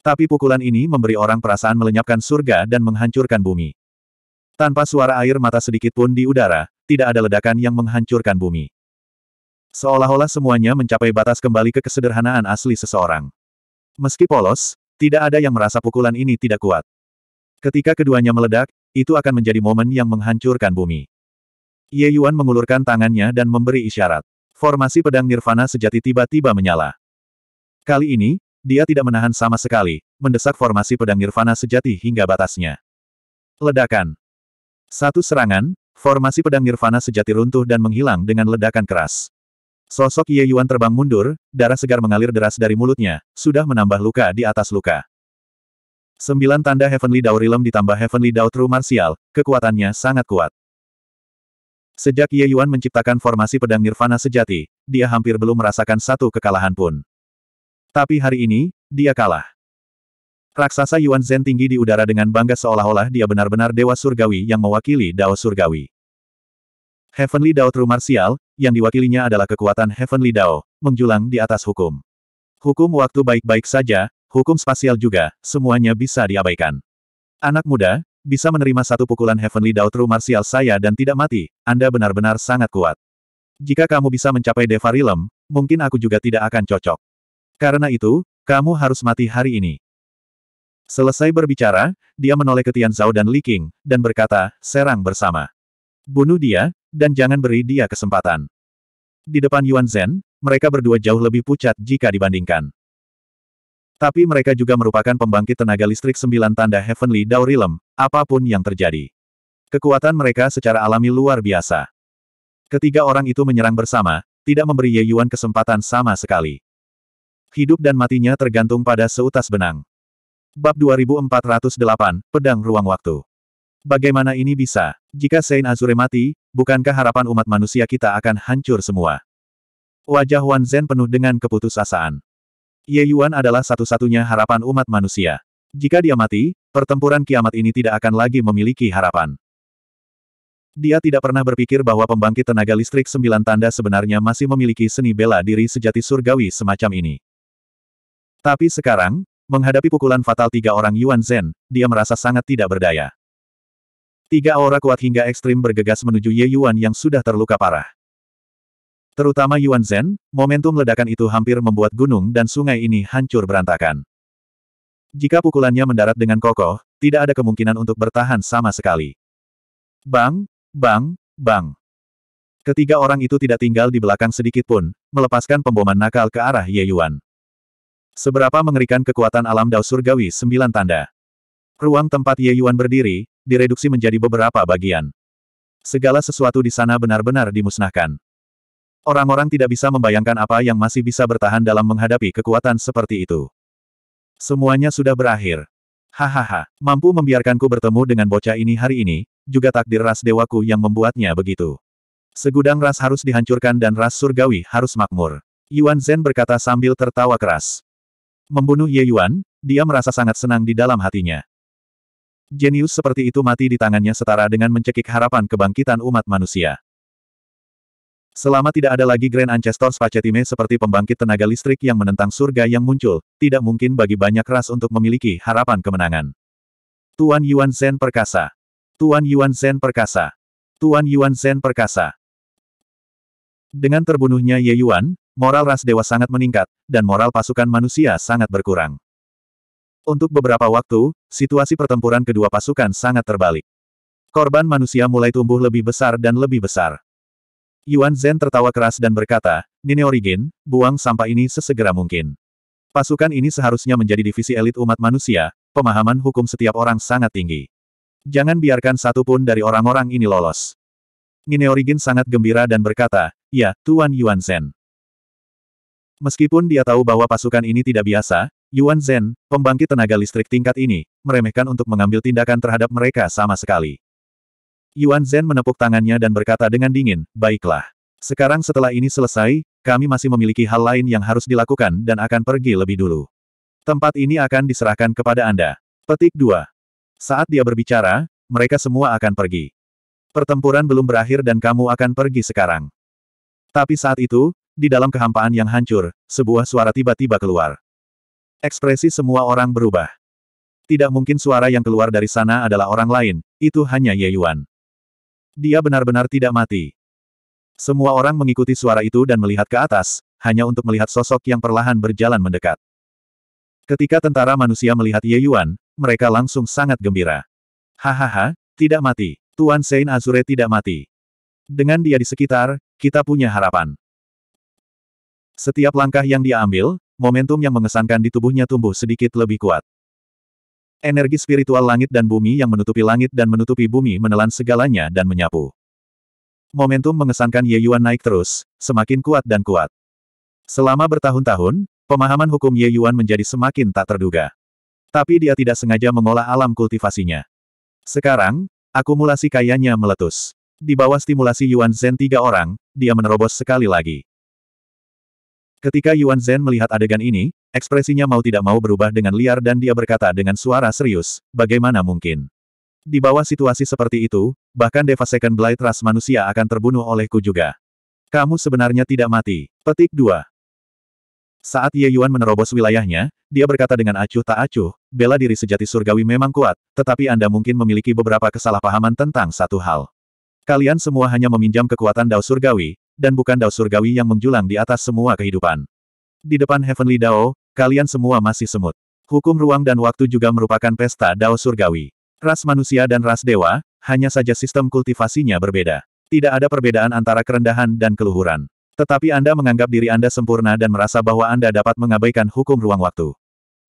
Tapi pukulan ini memberi orang perasaan melenyapkan surga dan menghancurkan bumi. Tanpa suara air mata sedikit pun di udara, tidak ada ledakan yang menghancurkan bumi. Seolah-olah semuanya mencapai batas kembali ke kesederhanaan asli seseorang. Meski polos, tidak ada yang merasa pukulan ini tidak kuat. Ketika keduanya meledak, itu akan menjadi momen yang menghancurkan bumi. Ye Yuan mengulurkan tangannya dan memberi isyarat. Formasi pedang nirvana sejati tiba-tiba menyala. Kali ini, dia tidak menahan sama sekali, mendesak formasi pedang nirvana sejati hingga batasnya. Ledakan. Satu serangan, formasi pedang nirvana sejati runtuh dan menghilang dengan ledakan keras. Sosok Ye Yuan terbang mundur, darah segar mengalir deras dari mulutnya, sudah menambah luka di atas luka. Sembilan tanda Heavenly Dao Realm ditambah Heavenly Dao True Martial, kekuatannya sangat kuat. Sejak Ye Yuan menciptakan formasi pedang nirvana sejati, dia hampir belum merasakan satu kekalahan pun. Tapi hari ini, dia kalah. Raksasa Yuan Zen tinggi di udara dengan bangga seolah-olah dia benar-benar dewa surgawi yang mewakili Dao surgawi. Heavenly Dao True Martial, yang diwakilinya adalah kekuatan Heavenly Dao, menjulang di atas hukum. Hukum waktu baik-baik saja, hukum spasial juga, semuanya bisa diabaikan. Anak muda, bisa menerima satu pukulan Heavenly Dao True Martial saya dan tidak mati, Anda benar-benar sangat kuat. Jika kamu bisa mencapai Devarilem, mungkin aku juga tidak akan cocok. Karena itu, kamu harus mati hari ini. Selesai berbicara, dia menoleh ke Tian Zhao dan Li Qing, dan berkata, serang bersama. Bunuh dia, dan jangan beri dia kesempatan. Di depan Yuan Zhen, mereka berdua jauh lebih pucat jika dibandingkan. Tapi mereka juga merupakan pembangkit tenaga listrik sembilan tanda Heavenly Dao Realm, apapun yang terjadi. Kekuatan mereka secara alami luar biasa. Ketiga orang itu menyerang bersama, tidak memberi Ye Yuan kesempatan sama sekali. Hidup dan matinya tergantung pada seutas benang. Bab 2408, Pedang Ruang Waktu Bagaimana ini bisa? Jika Sein Azure mati, bukankah harapan umat manusia kita akan hancur semua? Wajah Wan Zen penuh dengan keputusasaan. Ye Yuan adalah satu-satunya harapan umat manusia. Jika dia mati, pertempuran kiamat ini tidak akan lagi memiliki harapan. Dia tidak pernah berpikir bahwa pembangkit tenaga listrik sembilan tanda sebenarnya masih memiliki seni bela diri sejati surgawi semacam ini. Tapi sekarang, menghadapi pukulan fatal tiga orang Yuan Zen, dia merasa sangat tidak berdaya. Tiga aura kuat hingga ekstrim bergegas menuju Ye Yuan yang sudah terluka parah. Terutama Yuan Zhen, momentum ledakan itu hampir membuat gunung dan sungai ini hancur berantakan. Jika pukulannya mendarat dengan kokoh, tidak ada kemungkinan untuk bertahan sama sekali. Bang, bang, bang. Ketiga orang itu tidak tinggal di belakang sedikit pun, melepaskan pemboman nakal ke arah Ye Yuan. Seberapa mengerikan kekuatan alam dao surgawi sembilan tanda. Ruang tempat Ye Yuan berdiri, direduksi menjadi beberapa bagian. Segala sesuatu di sana benar-benar dimusnahkan. Orang-orang tidak bisa membayangkan apa yang masih bisa bertahan dalam menghadapi kekuatan seperti itu. Semuanya sudah berakhir. Hahaha, mampu membiarkanku bertemu dengan bocah ini hari ini, juga takdir ras dewaku yang membuatnya begitu. Segudang ras harus dihancurkan dan ras surgawi harus makmur. Yuan Zhen berkata sambil tertawa keras. Membunuh Ye Yuan, dia merasa sangat senang di dalam hatinya. Jenius seperti itu mati di tangannya setara dengan mencekik harapan kebangkitan umat manusia. Selama tidak ada lagi Grand Ancestor Spacetime seperti pembangkit tenaga listrik yang menentang surga yang muncul, tidak mungkin bagi banyak ras untuk memiliki harapan kemenangan. Tuan Yuan Zen Perkasa. Tuan Yuan Zen Perkasa. Tuan Yuan Zen Perkasa. Dengan terbunuhnya Ye Yuan, moral ras dewa sangat meningkat, dan moral pasukan manusia sangat berkurang. Untuk beberapa waktu, situasi pertempuran kedua pasukan sangat terbalik. Korban manusia mulai tumbuh lebih besar dan lebih besar. Yuan Zhen tertawa keras dan berkata, Nine Origin, buang sampah ini sesegera mungkin. Pasukan ini seharusnya menjadi divisi elit umat manusia, pemahaman hukum setiap orang sangat tinggi. Jangan biarkan satu pun dari orang-orang ini lolos. Nine Origin sangat gembira dan berkata, ya, Tuan Yuan Zhen. Meskipun dia tahu bahwa pasukan ini tidak biasa, Yuan Zhen, pembangkit tenaga listrik tingkat ini, meremehkan untuk mengambil tindakan terhadap mereka sama sekali. Yuan Zhen menepuk tangannya dan berkata dengan dingin, baiklah. Sekarang setelah ini selesai, kami masih memiliki hal lain yang harus dilakukan dan akan pergi lebih dulu. Tempat ini akan diserahkan kepada Anda. Petik 2. Saat dia berbicara, mereka semua akan pergi. Pertempuran belum berakhir dan kamu akan pergi sekarang. Tapi saat itu, di dalam kehampaan yang hancur, sebuah suara tiba-tiba keluar. Ekspresi semua orang berubah. Tidak mungkin suara yang keluar dari sana adalah orang lain, itu hanya Ye Yuan. Dia benar-benar tidak mati. Semua orang mengikuti suara itu dan melihat ke atas, hanya untuk melihat sosok yang perlahan berjalan mendekat. Ketika tentara manusia melihat Ye Yuan, mereka langsung sangat gembira. Hahaha, tidak mati. Tuan Sein Azure tidak mati. Dengan dia di sekitar, kita punya harapan. Setiap langkah yang dia ambil, momentum yang mengesankan di tubuhnya tumbuh sedikit lebih kuat. Energi spiritual langit dan bumi yang menutupi langit dan menutupi bumi menelan segalanya dan menyapu. Momentum mengesankan Ye Yuan naik terus, semakin kuat dan kuat. Selama bertahun-tahun, pemahaman hukum Ye Yuan menjadi semakin tak terduga. Tapi dia tidak sengaja mengolah alam kultivasinya. Sekarang, akumulasi kayanya meletus. Di bawah stimulasi Yuan Zen tiga orang, dia menerobos sekali lagi. Ketika Yuan Zhen melihat adegan ini, ekspresinya mau tidak mau berubah dengan liar dan dia berkata dengan suara serius, bagaimana mungkin? Di bawah situasi seperti itu, bahkan Deva Second Blight ras manusia akan terbunuh olehku juga. Kamu sebenarnya tidak mati. Petik 2. Saat Ye Yuan menerobos wilayahnya, dia berkata dengan acuh tak acuh, bela diri sejati surgawi memang kuat, tetapi Anda mungkin memiliki beberapa kesalahpahaman tentang satu hal. Kalian semua hanya meminjam kekuatan Dao Surgawi, dan bukan Dao Surgawi yang menjulang di atas semua kehidupan. Di depan Heavenly Dao, kalian semua masih semut. Hukum ruang dan waktu juga merupakan pesta Dao Surgawi. Ras manusia dan ras dewa, hanya saja sistem kultivasinya berbeda. Tidak ada perbedaan antara kerendahan dan keluhuran. Tetapi Anda menganggap diri Anda sempurna dan merasa bahwa Anda dapat mengabaikan hukum ruang waktu.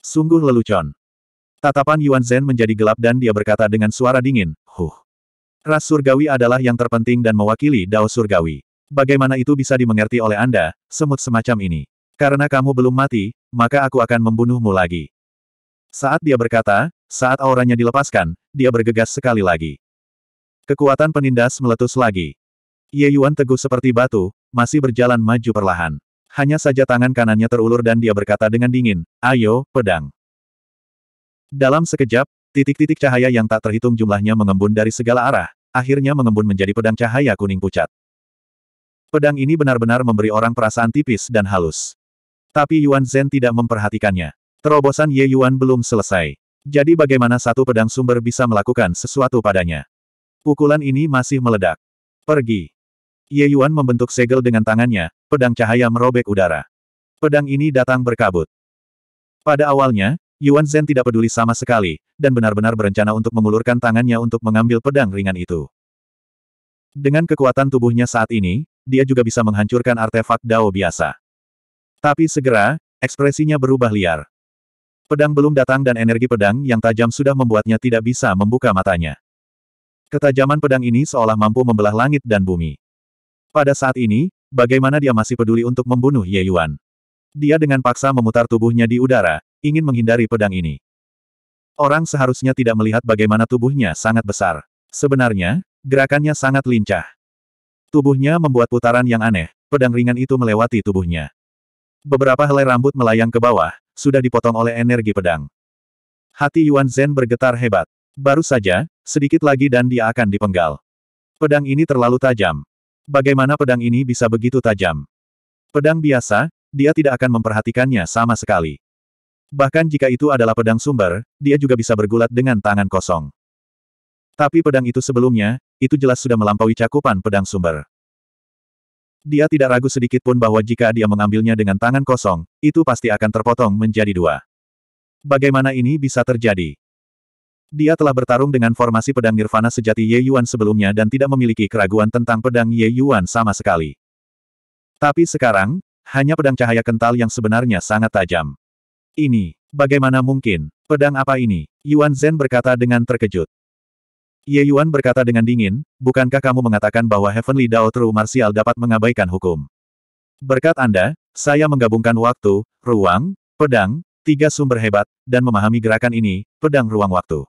Sungguh lelucon. Tatapan Yuan Zhen menjadi gelap dan dia berkata dengan suara dingin, Huh. Ras surgawi adalah yang terpenting dan mewakili Dao surgawi. Bagaimana itu bisa dimengerti oleh Anda, semut semacam ini? Karena kamu belum mati, maka aku akan membunuhmu lagi. Saat dia berkata, saat auranya dilepaskan, dia bergegas sekali lagi. Kekuatan penindas meletus lagi. Ye Yuan teguh seperti batu, masih berjalan maju perlahan. Hanya saja tangan kanannya terulur dan dia berkata dengan dingin, ayo, pedang. Dalam sekejap, titik-titik cahaya yang tak terhitung jumlahnya mengembun dari segala arah, akhirnya mengembun menjadi pedang cahaya kuning pucat. Pedang ini benar-benar memberi orang perasaan tipis dan halus. Tapi Yuan Zhen tidak memperhatikannya. Terobosan Ye Yuan belum selesai. Jadi bagaimana satu pedang sumber bisa melakukan sesuatu padanya? Pukulan ini masih meledak. Pergi. Ye Yuan membentuk segel dengan tangannya, pedang cahaya merobek udara. Pedang ini datang berkabut. Pada awalnya, Yuan Zhen tidak peduli sama sekali, dan benar-benar berencana untuk mengulurkan tangannya untuk mengambil pedang ringan itu. Dengan kekuatan tubuhnya saat ini, dia juga bisa menghancurkan artefak Dao biasa. Tapi segera, ekspresinya berubah liar. Pedang belum datang dan energi pedang yang tajam sudah membuatnya tidak bisa membuka matanya. Ketajaman pedang ini seolah mampu membelah langit dan bumi. Pada saat ini, bagaimana dia masih peduli untuk membunuh Ye Yuan? Dia dengan paksa memutar tubuhnya di udara, ingin menghindari pedang ini. Orang seharusnya tidak melihat bagaimana tubuhnya sangat besar. Sebenarnya, gerakannya sangat lincah. Tubuhnya membuat putaran yang aneh, pedang ringan itu melewati tubuhnya. Beberapa helai rambut melayang ke bawah, sudah dipotong oleh energi pedang. Hati Yuan Zhen bergetar hebat. Baru saja, sedikit lagi dan dia akan dipenggal. Pedang ini terlalu tajam. Bagaimana pedang ini bisa begitu tajam? Pedang biasa, dia tidak akan memperhatikannya sama sekali. Bahkan jika itu adalah pedang sumber, dia juga bisa bergulat dengan tangan kosong. Tapi pedang itu sebelumnya, itu jelas sudah melampaui cakupan pedang sumber. Dia tidak ragu sedikit pun bahwa jika dia mengambilnya dengan tangan kosong, itu pasti akan terpotong menjadi dua. Bagaimana ini bisa terjadi? Dia telah bertarung dengan formasi pedang Nirvana sejati Ye Yuan sebelumnya dan tidak memiliki keraguan tentang pedang Ye Yuan sama sekali. Tapi sekarang, hanya pedang cahaya kental yang sebenarnya sangat tajam. Ini, bagaimana mungkin, pedang apa ini? Yuan Zhen berkata dengan terkejut. Ye Yuan berkata dengan dingin, bukankah kamu mengatakan bahwa Heavenly Dao True Martial dapat mengabaikan hukum? Berkat Anda, saya menggabungkan waktu, ruang, pedang, tiga sumber hebat, dan memahami gerakan ini, pedang ruang waktu.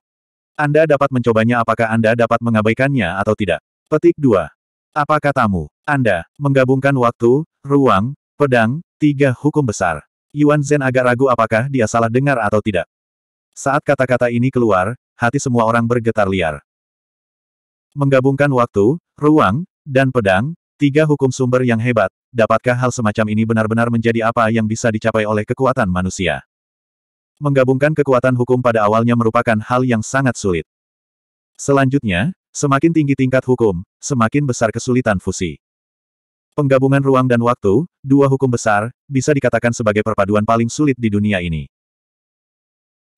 Anda dapat mencobanya apakah Anda dapat mengabaikannya atau tidak. Petik 2. Apa katamu? Anda, menggabungkan waktu, ruang, pedang, tiga hukum besar. Yuan Zhen agak ragu apakah dia salah dengar atau tidak. Saat kata-kata ini keluar, hati semua orang bergetar liar. Menggabungkan waktu, ruang, dan pedang, tiga hukum sumber yang hebat, dapatkah hal semacam ini benar-benar menjadi apa yang bisa dicapai oleh kekuatan manusia? Menggabungkan kekuatan hukum pada awalnya merupakan hal yang sangat sulit. Selanjutnya, semakin tinggi tingkat hukum, semakin besar kesulitan fusi. Penggabungan ruang dan waktu, dua hukum besar, bisa dikatakan sebagai perpaduan paling sulit di dunia ini.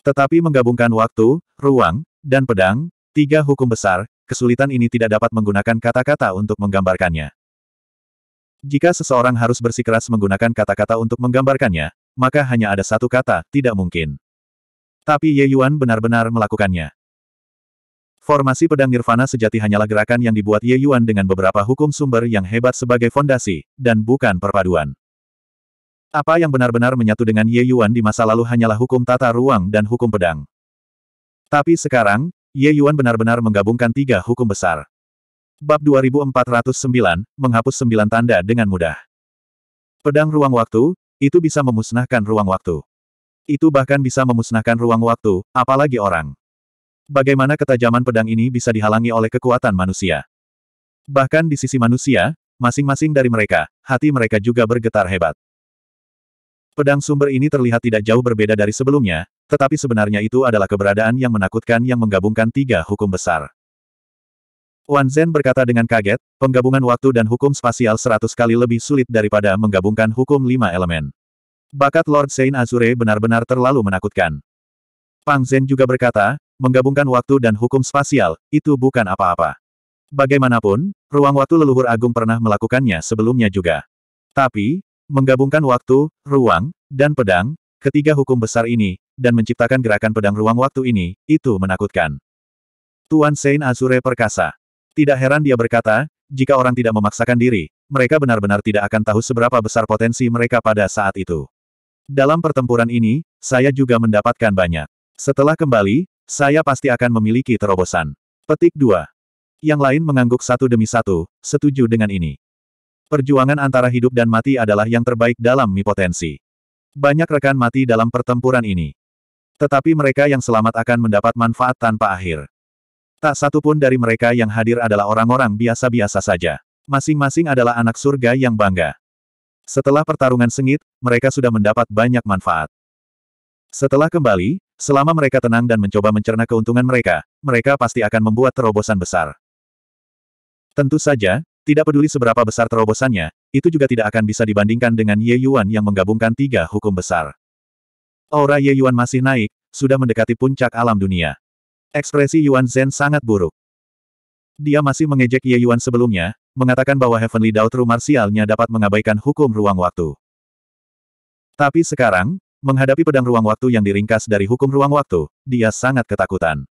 Tetapi menggabungkan waktu, ruang, dan pedang, tiga hukum besar, kesulitan ini tidak dapat menggunakan kata-kata untuk menggambarkannya. Jika seseorang harus bersikeras menggunakan kata-kata untuk menggambarkannya, maka hanya ada satu kata, tidak mungkin. Tapi Ye Yuan benar-benar melakukannya. Formasi pedang nirvana sejati hanyalah gerakan yang dibuat Ye Yuan dengan beberapa hukum sumber yang hebat sebagai fondasi, dan bukan perpaduan. Apa yang benar-benar menyatu dengan Ye Yuan di masa lalu hanyalah hukum tata ruang dan hukum pedang. Tapi sekarang, Ye Yuan benar-benar menggabungkan tiga hukum besar. Bab 2409, menghapus sembilan tanda dengan mudah. Pedang ruang waktu, itu bisa memusnahkan ruang waktu. Itu bahkan bisa memusnahkan ruang waktu, apalagi orang. Bagaimana ketajaman pedang ini bisa dihalangi oleh kekuatan manusia? Bahkan di sisi manusia, masing-masing dari mereka, hati mereka juga bergetar hebat. Pedang sumber ini terlihat tidak jauh berbeda dari sebelumnya, tetapi sebenarnya itu adalah keberadaan yang menakutkan yang menggabungkan tiga hukum besar. Wan Zhen berkata dengan kaget, penggabungan waktu dan hukum spasial seratus kali lebih sulit daripada menggabungkan hukum lima elemen. Bakat Lord Saint Azure benar-benar terlalu menakutkan. Pang Zhen juga berkata, menggabungkan waktu dan hukum spasial, itu bukan apa-apa. Bagaimanapun, ruang waktu leluhur agung pernah melakukannya sebelumnya juga. Tapi, menggabungkan waktu, ruang, dan pedang, ketiga hukum besar ini, dan menciptakan gerakan pedang ruang waktu ini, itu menakutkan. Tuan Sein Azure perkasa. Tidak heran dia berkata, jika orang tidak memaksakan diri, mereka benar-benar tidak akan tahu seberapa besar potensi mereka pada saat itu. Dalam pertempuran ini, saya juga mendapatkan banyak. Setelah kembali, saya pasti akan memiliki terobosan. Petik 2. Yang lain mengangguk satu demi satu, setuju dengan ini. Perjuangan antara hidup dan mati adalah yang terbaik dalam potensi. Banyak rekan mati dalam pertempuran ini. Tetapi mereka yang selamat akan mendapat manfaat tanpa akhir. Tak satu pun dari mereka yang hadir adalah orang-orang biasa-biasa saja. Masing-masing adalah anak surga yang bangga. Setelah pertarungan sengit, mereka sudah mendapat banyak manfaat. Setelah kembali, selama mereka tenang dan mencoba mencerna keuntungan mereka, mereka pasti akan membuat terobosan besar. Tentu saja, tidak peduli seberapa besar terobosannya, itu juga tidak akan bisa dibandingkan dengan Ye Yuan yang menggabungkan tiga hukum besar. Aura Ye Yuan masih naik, sudah mendekati puncak alam dunia. Ekspresi Yuan Zhen sangat buruk. Dia masih mengejek Ye Yuan sebelumnya, mengatakan bahwa Heavenly Dao True Martialnya dapat mengabaikan hukum ruang waktu. Tapi sekarang, menghadapi pedang ruang waktu yang diringkas dari hukum ruang waktu, dia sangat ketakutan.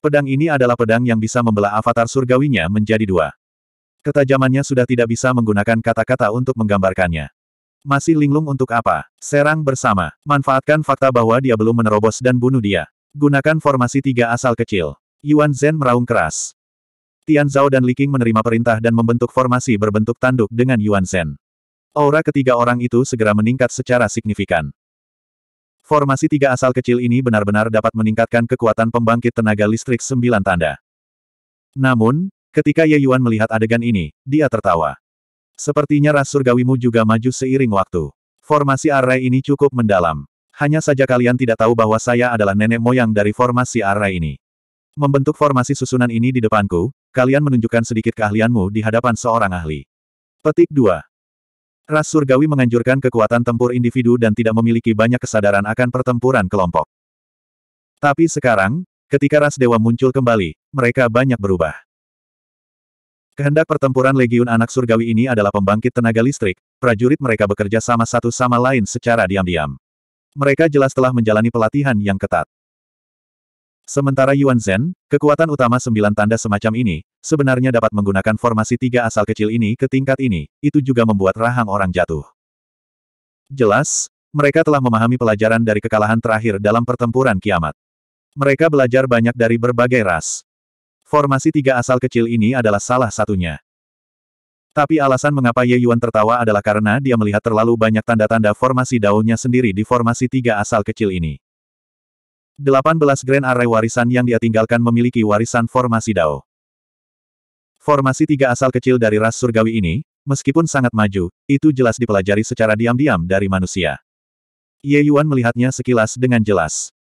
Pedang ini adalah pedang yang bisa membelah avatar surgawinya menjadi dua. Ketajamannya sudah tidak bisa menggunakan kata-kata untuk menggambarkannya. Masih linglung untuk apa? Serang bersama. Manfaatkan fakta bahwa dia belum menerobos dan bunuh dia. Gunakan formasi tiga asal kecil. Yuan Zhen meraung keras. Tian Zhao dan Li Qing menerima perintah dan membentuk formasi berbentuk tanduk dengan Yuan Zhen. Aura ketiga orang itu segera meningkat secara signifikan. Formasi tiga asal kecil ini benar-benar dapat meningkatkan kekuatan pembangkit tenaga listrik sembilan tanda. Namun, ketika Ye Yuan melihat adegan ini, dia tertawa. Sepertinya ras surgawimu juga maju seiring waktu. Formasi array ini cukup mendalam. Hanya saja kalian tidak tahu bahwa saya adalah nenek moyang dari formasi array ini. Membentuk formasi susunan ini di depanku, kalian menunjukkan sedikit keahlianmu di hadapan seorang ahli. Petik 2. Ras surgawi menganjurkan kekuatan tempur individu dan tidak memiliki banyak kesadaran akan pertempuran kelompok. Tapi sekarang, ketika ras dewa muncul kembali, mereka banyak berubah. Kehendak pertempuran Legiun Anak Surgawi ini adalah pembangkit tenaga listrik, prajurit mereka bekerja sama satu sama lain secara diam-diam. Mereka jelas telah menjalani pelatihan yang ketat. Sementara Yuan Zhen, kekuatan utama sembilan tanda semacam ini, sebenarnya dapat menggunakan formasi tiga asal kecil ini ke tingkat ini, itu juga membuat rahang orang jatuh. Jelas, mereka telah memahami pelajaran dari kekalahan terakhir dalam pertempuran kiamat. Mereka belajar banyak dari berbagai ras. Formasi tiga asal kecil ini adalah salah satunya. Tapi alasan mengapa Ye Yuan tertawa adalah karena dia melihat terlalu banyak tanda-tanda formasi daunnya sendiri di formasi tiga asal kecil ini. 18 Grand Array warisan yang dia tinggalkan memiliki warisan formasi dao. Formasi tiga asal kecil dari ras surgawi ini, meskipun sangat maju, itu jelas dipelajari secara diam-diam dari manusia. Ye Yuan melihatnya sekilas dengan jelas.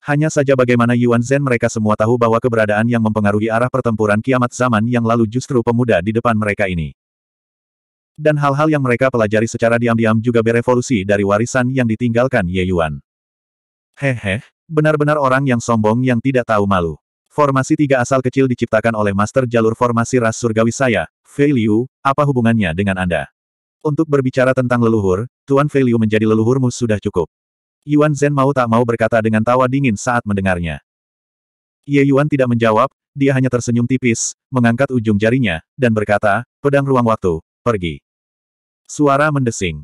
Hanya saja bagaimana Yuan Zhen mereka semua tahu bahwa keberadaan yang mempengaruhi arah pertempuran kiamat zaman yang lalu justru pemuda di depan mereka ini. Dan hal-hal yang mereka pelajari secara diam-diam juga berevolusi dari warisan yang ditinggalkan Ye Yuan. Hehe, benar-benar orang yang sombong yang tidak tahu malu. Formasi tiga asal kecil diciptakan oleh Master Jalur Formasi Ras Surgawi saya, Fei Liu, apa hubungannya dengan Anda? Untuk berbicara tentang leluhur, Tuan Fei Liu menjadi leluhurmu sudah cukup. Yuan Zhen mau tak mau berkata dengan tawa dingin saat mendengarnya. Ye Yuan tidak menjawab, dia hanya tersenyum tipis, mengangkat ujung jarinya, dan berkata, pedang ruang waktu, pergi. Suara mendesing.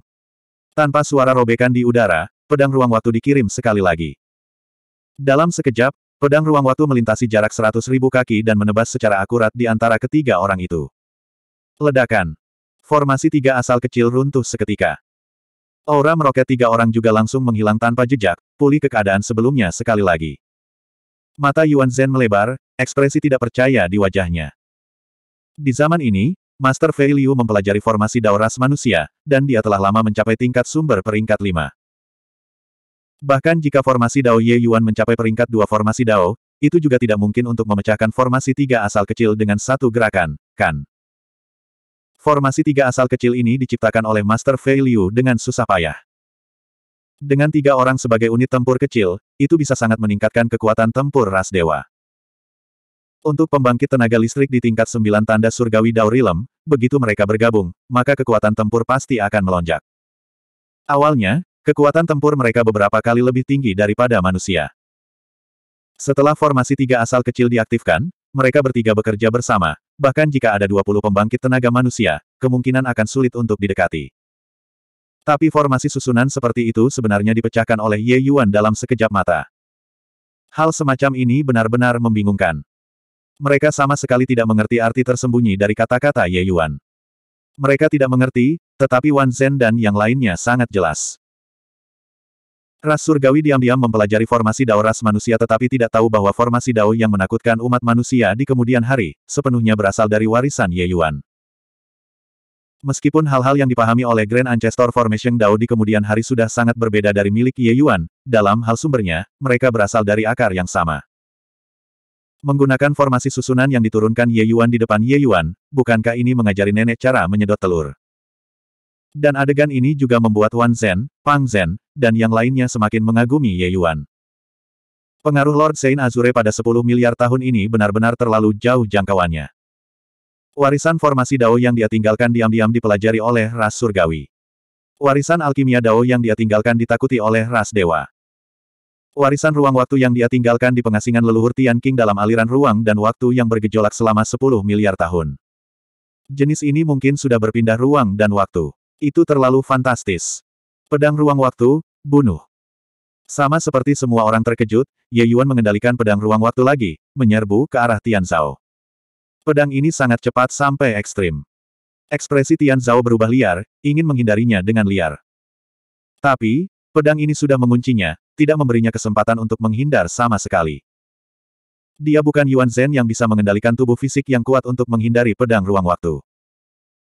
Tanpa suara robekan di udara, pedang ruang waktu dikirim sekali lagi. Dalam sekejap, pedang ruang waktu melintasi jarak seratus ribu kaki dan menebas secara akurat di antara ketiga orang itu. Ledakan. Formasi tiga asal kecil runtuh seketika. Aura meroket tiga orang juga langsung menghilang tanpa jejak, pulih ke keadaan sebelumnya sekali lagi. Mata Yuan Zhen melebar, ekspresi tidak percaya di wajahnya. Di zaman ini, Master Fei Liu mempelajari formasi dauras manusia, dan dia telah lama mencapai tingkat sumber peringkat lima. Bahkan jika formasi Dao Ye Yuan mencapai peringkat dua formasi Dao, itu juga tidak mungkin untuk memecahkan formasi tiga asal kecil dengan satu gerakan, kan. Formasi tiga asal kecil ini diciptakan oleh Master Fei Liu dengan susah payah. Dengan tiga orang sebagai unit tempur kecil, itu bisa sangat meningkatkan kekuatan tempur ras dewa. Untuk pembangkit tenaga listrik di tingkat sembilan tanda surgawi Daurilem, begitu mereka bergabung, maka kekuatan tempur pasti akan melonjak. Awalnya, kekuatan tempur mereka beberapa kali lebih tinggi daripada manusia. Setelah formasi tiga asal kecil diaktifkan, mereka bertiga bekerja bersama, Bahkan jika ada 20 pembangkit tenaga manusia, kemungkinan akan sulit untuk didekati. Tapi formasi susunan seperti itu sebenarnya dipecahkan oleh Ye Yuan dalam sekejap mata. Hal semacam ini benar-benar membingungkan. Mereka sama sekali tidak mengerti arti tersembunyi dari kata-kata Ye Yuan. Mereka tidak mengerti, tetapi Wan Zhen dan yang lainnya sangat jelas. Ras surgawi diam-diam mempelajari formasi Dao ras manusia tetapi tidak tahu bahwa formasi Dao yang menakutkan umat manusia di kemudian hari, sepenuhnya berasal dari warisan Ye Yuan. Meskipun hal-hal yang dipahami oleh Grand Ancestor Formation Dao di kemudian hari sudah sangat berbeda dari milik Ye Yuan, dalam hal sumbernya, mereka berasal dari akar yang sama. Menggunakan formasi susunan yang diturunkan Ye Yuan di depan Ye Yuan, bukankah ini mengajari nenek cara menyedot telur? Dan adegan ini juga membuat Wan Zhen, Pang Zhen, dan yang lainnya semakin mengagumi Ye Yuan. Pengaruh Lord Saint Azure pada 10 miliar tahun ini benar-benar terlalu jauh jangkauannya. Warisan formasi Dao yang dia tinggalkan diam-diam dipelajari oleh ras surgawi. Warisan alkimia Dao yang dia tinggalkan ditakuti oleh ras dewa. Warisan ruang waktu yang dia tinggalkan di pengasingan leluhur Tian King dalam aliran ruang dan waktu yang bergejolak selama 10 miliar tahun. Jenis ini mungkin sudah berpindah ruang dan waktu. Itu terlalu fantastis. Pedang ruang waktu, bunuh. Sama seperti semua orang terkejut, Ye Yuan mengendalikan pedang ruang waktu lagi, menyerbu ke arah Tian Zhao. Pedang ini sangat cepat sampai ekstrim. Ekspresi Tian Zhao berubah liar, ingin menghindarinya dengan liar. Tapi, pedang ini sudah menguncinya, tidak memberinya kesempatan untuk menghindar sama sekali. Dia bukan Yuan Zhen yang bisa mengendalikan tubuh fisik yang kuat untuk menghindari pedang ruang waktu.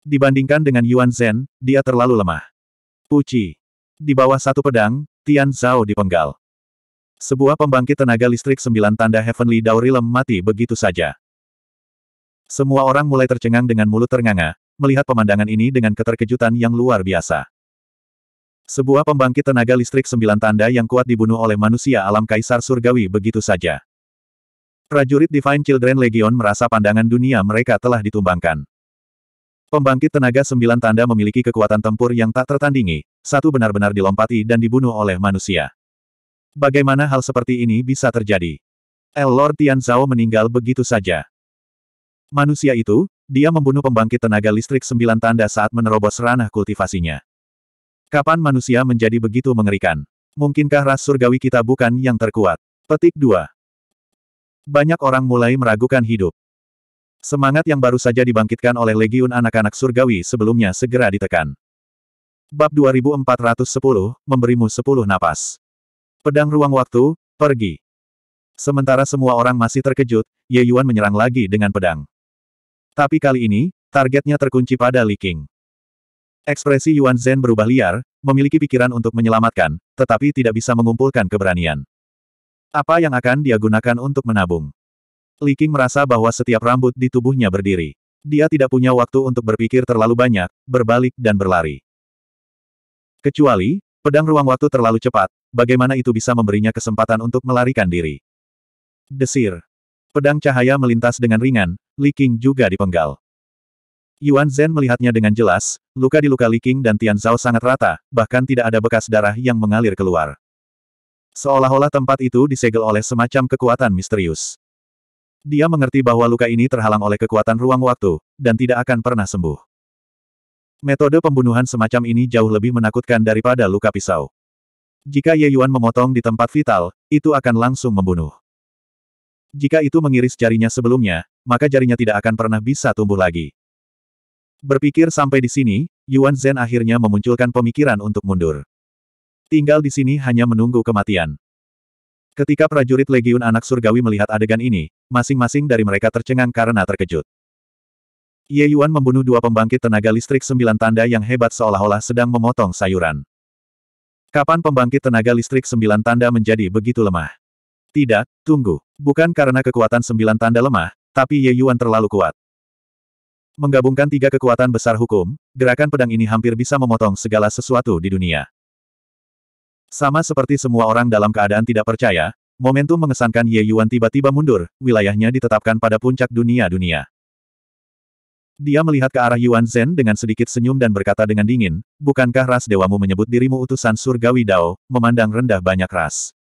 Dibandingkan dengan Yuan Zhen, dia terlalu lemah. Puci. Di bawah satu pedang, Tian Zhao dipenggal. Sebuah pembangkit tenaga listrik sembilan tanda Heavenly Daurilem mati begitu saja. Semua orang mulai tercengang dengan mulut ternganga, melihat pemandangan ini dengan keterkejutan yang luar biasa. Sebuah pembangkit tenaga listrik sembilan tanda yang kuat dibunuh oleh manusia alam kaisar surgawi begitu saja. Prajurit Divine Children Legion merasa pandangan dunia mereka telah ditumbangkan. Pembangkit tenaga sembilan tanda memiliki kekuatan tempur yang tak tertandingi, satu benar-benar dilompati dan dibunuh oleh manusia. Bagaimana hal seperti ini bisa terjadi? El Lord Tian Zhao meninggal begitu saja. Manusia itu, dia membunuh pembangkit tenaga listrik sembilan tanda saat menerobos ranah kultivasinya. Kapan manusia menjadi begitu mengerikan? Mungkinkah ras surgawi kita bukan yang terkuat? Petik 2. Banyak orang mulai meragukan hidup. Semangat yang baru saja dibangkitkan oleh Legiun Anak-anak Surgawi sebelumnya segera ditekan. Bab 2410, memberimu 10 napas. Pedang ruang waktu, pergi. Sementara semua orang masih terkejut, Ye Yuan menyerang lagi dengan pedang. Tapi kali ini, targetnya terkunci pada Li Qing. Ekspresi Yuan Zhen berubah liar, memiliki pikiran untuk menyelamatkan, tetapi tidak bisa mengumpulkan keberanian. Apa yang akan dia gunakan untuk menabung? Liking merasa bahwa setiap rambut di tubuhnya berdiri. Dia tidak punya waktu untuk berpikir terlalu banyak, berbalik dan berlari. Kecuali, pedang ruang waktu terlalu cepat, bagaimana itu bisa memberinya kesempatan untuk melarikan diri. Desir. Pedang cahaya melintas dengan ringan, Liking juga dipenggal. Yuan Zhen melihatnya dengan jelas, luka di luka Liking dan Tian Zhao sangat rata, bahkan tidak ada bekas darah yang mengalir keluar. Seolah-olah tempat itu disegel oleh semacam kekuatan misterius. Dia mengerti bahwa luka ini terhalang oleh kekuatan ruang waktu, dan tidak akan pernah sembuh. Metode pembunuhan semacam ini jauh lebih menakutkan daripada luka pisau. Jika Ye Yuan memotong di tempat vital, itu akan langsung membunuh. Jika itu mengiris jarinya sebelumnya, maka jarinya tidak akan pernah bisa tumbuh lagi. Berpikir sampai di sini, Yuan Zhen akhirnya memunculkan pemikiran untuk mundur. Tinggal di sini hanya menunggu kematian. Ketika prajurit Legiun Anak Surgawi melihat adegan ini, masing-masing dari mereka tercengang karena terkejut. Ye Yuan membunuh dua pembangkit tenaga listrik sembilan tanda yang hebat seolah-olah sedang memotong sayuran. Kapan pembangkit tenaga listrik sembilan tanda menjadi begitu lemah? Tidak, tunggu. Bukan karena kekuatan sembilan tanda lemah, tapi Ye Yuan terlalu kuat. Menggabungkan tiga kekuatan besar hukum, gerakan pedang ini hampir bisa memotong segala sesuatu di dunia. Sama seperti semua orang dalam keadaan tidak percaya, momentum mengesankan Ye Yuan tiba-tiba mundur, wilayahnya ditetapkan pada puncak dunia-dunia. Dia melihat ke arah Yuan Zhen dengan sedikit senyum dan berkata dengan dingin, bukankah ras dewamu menyebut dirimu utusan surgawi Dao, memandang rendah banyak ras.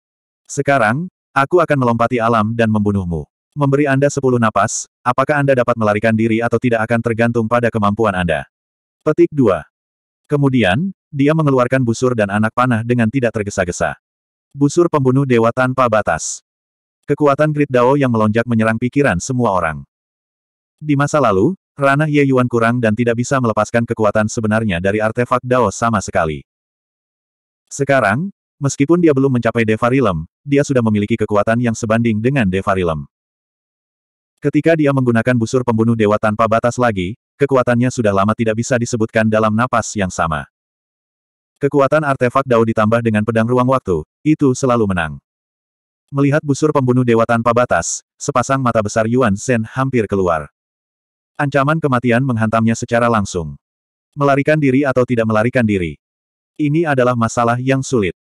Sekarang, aku akan melompati alam dan membunuhmu. Memberi Anda sepuluh napas, apakah Anda dapat melarikan diri atau tidak akan tergantung pada kemampuan Anda. Petik 2. Kemudian, dia mengeluarkan busur dan anak panah dengan tidak tergesa-gesa. Busur pembunuh dewa tanpa batas. Kekuatan Grid Dao yang melonjak menyerang pikiran semua orang. Di masa lalu, ranah Ye Yuan kurang dan tidak bisa melepaskan kekuatan sebenarnya dari artefak Dao sama sekali. Sekarang, meskipun dia belum mencapai Devarilem, dia sudah memiliki kekuatan yang sebanding dengan Devarilem. Ketika dia menggunakan busur pembunuh dewa tanpa batas lagi, kekuatannya sudah lama tidak bisa disebutkan dalam napas yang sama. Kekuatan artefak Dao ditambah dengan pedang ruang waktu, itu selalu menang. Melihat busur pembunuh dewa tanpa batas, sepasang mata besar Yuan Shen hampir keluar. Ancaman kematian menghantamnya secara langsung. Melarikan diri atau tidak melarikan diri. Ini adalah masalah yang sulit.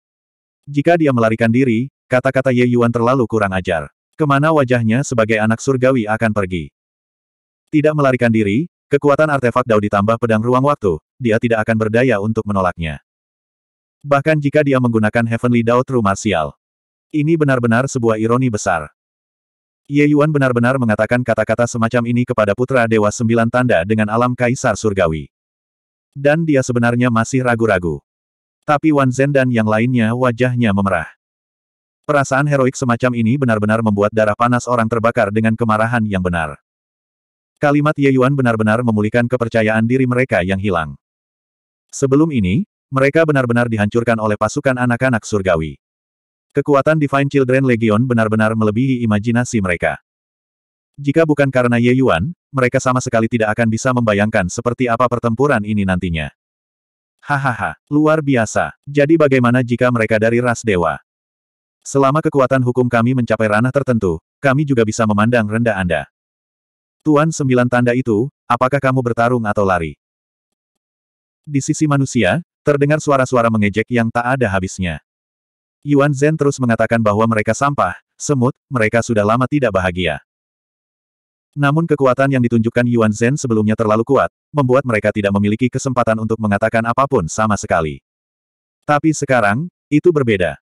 Jika dia melarikan diri, kata-kata Ye Yuan terlalu kurang ajar. Kemana wajahnya sebagai anak surgawi akan pergi? Tidak melarikan diri, kekuatan artefak Dao ditambah pedang ruang waktu, dia tidak akan berdaya untuk menolaknya. Bahkan jika dia menggunakan Heavenly Dao True Martial. Ini benar-benar sebuah ironi besar. Ye Yuan benar-benar mengatakan kata-kata semacam ini kepada putra Dewa Sembilan Tanda dengan alam Kaisar Surgawi. Dan dia sebenarnya masih ragu-ragu. Tapi Wan Zhen dan yang lainnya wajahnya memerah. Perasaan heroik semacam ini benar-benar membuat darah panas orang terbakar dengan kemarahan yang benar. Kalimat Ye Yuan benar-benar memulihkan kepercayaan diri mereka yang hilang. Sebelum ini, mereka benar-benar dihancurkan oleh pasukan anak-anak surgawi. Kekuatan Divine Children Legion benar-benar melebihi imajinasi mereka. Jika bukan karena Ye Yuan, mereka sama sekali tidak akan bisa membayangkan seperti apa pertempuran ini nantinya. Hahaha, luar biasa. Jadi bagaimana jika mereka dari ras dewa? Selama kekuatan hukum kami mencapai ranah tertentu, kami juga bisa memandang rendah Anda. Tuan sembilan tanda itu, apakah kamu bertarung atau lari? Di sisi manusia, Terdengar suara-suara mengejek yang tak ada habisnya. Yuan Zhen terus mengatakan bahwa mereka sampah, semut, mereka sudah lama tidak bahagia. Namun kekuatan yang ditunjukkan Yuan Zhen sebelumnya terlalu kuat, membuat mereka tidak memiliki kesempatan untuk mengatakan apapun sama sekali. Tapi sekarang, itu berbeda.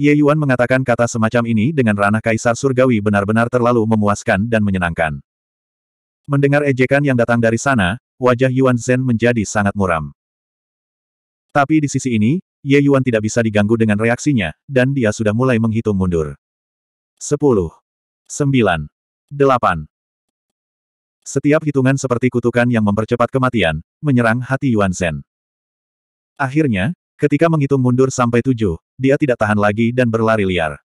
Ye Yuan mengatakan kata semacam ini dengan ranah Kaisar Surgawi benar-benar terlalu memuaskan dan menyenangkan. Mendengar ejekan yang datang dari sana, wajah Yuan Zhen menjadi sangat muram. Tapi di sisi ini, Ye Yuan tidak bisa diganggu dengan reaksinya, dan dia sudah mulai menghitung mundur. 10. 9. 8. Setiap hitungan seperti kutukan yang mempercepat kematian, menyerang hati Yuan Zhen. Akhirnya, ketika menghitung mundur sampai tujuh, dia tidak tahan lagi dan berlari liar.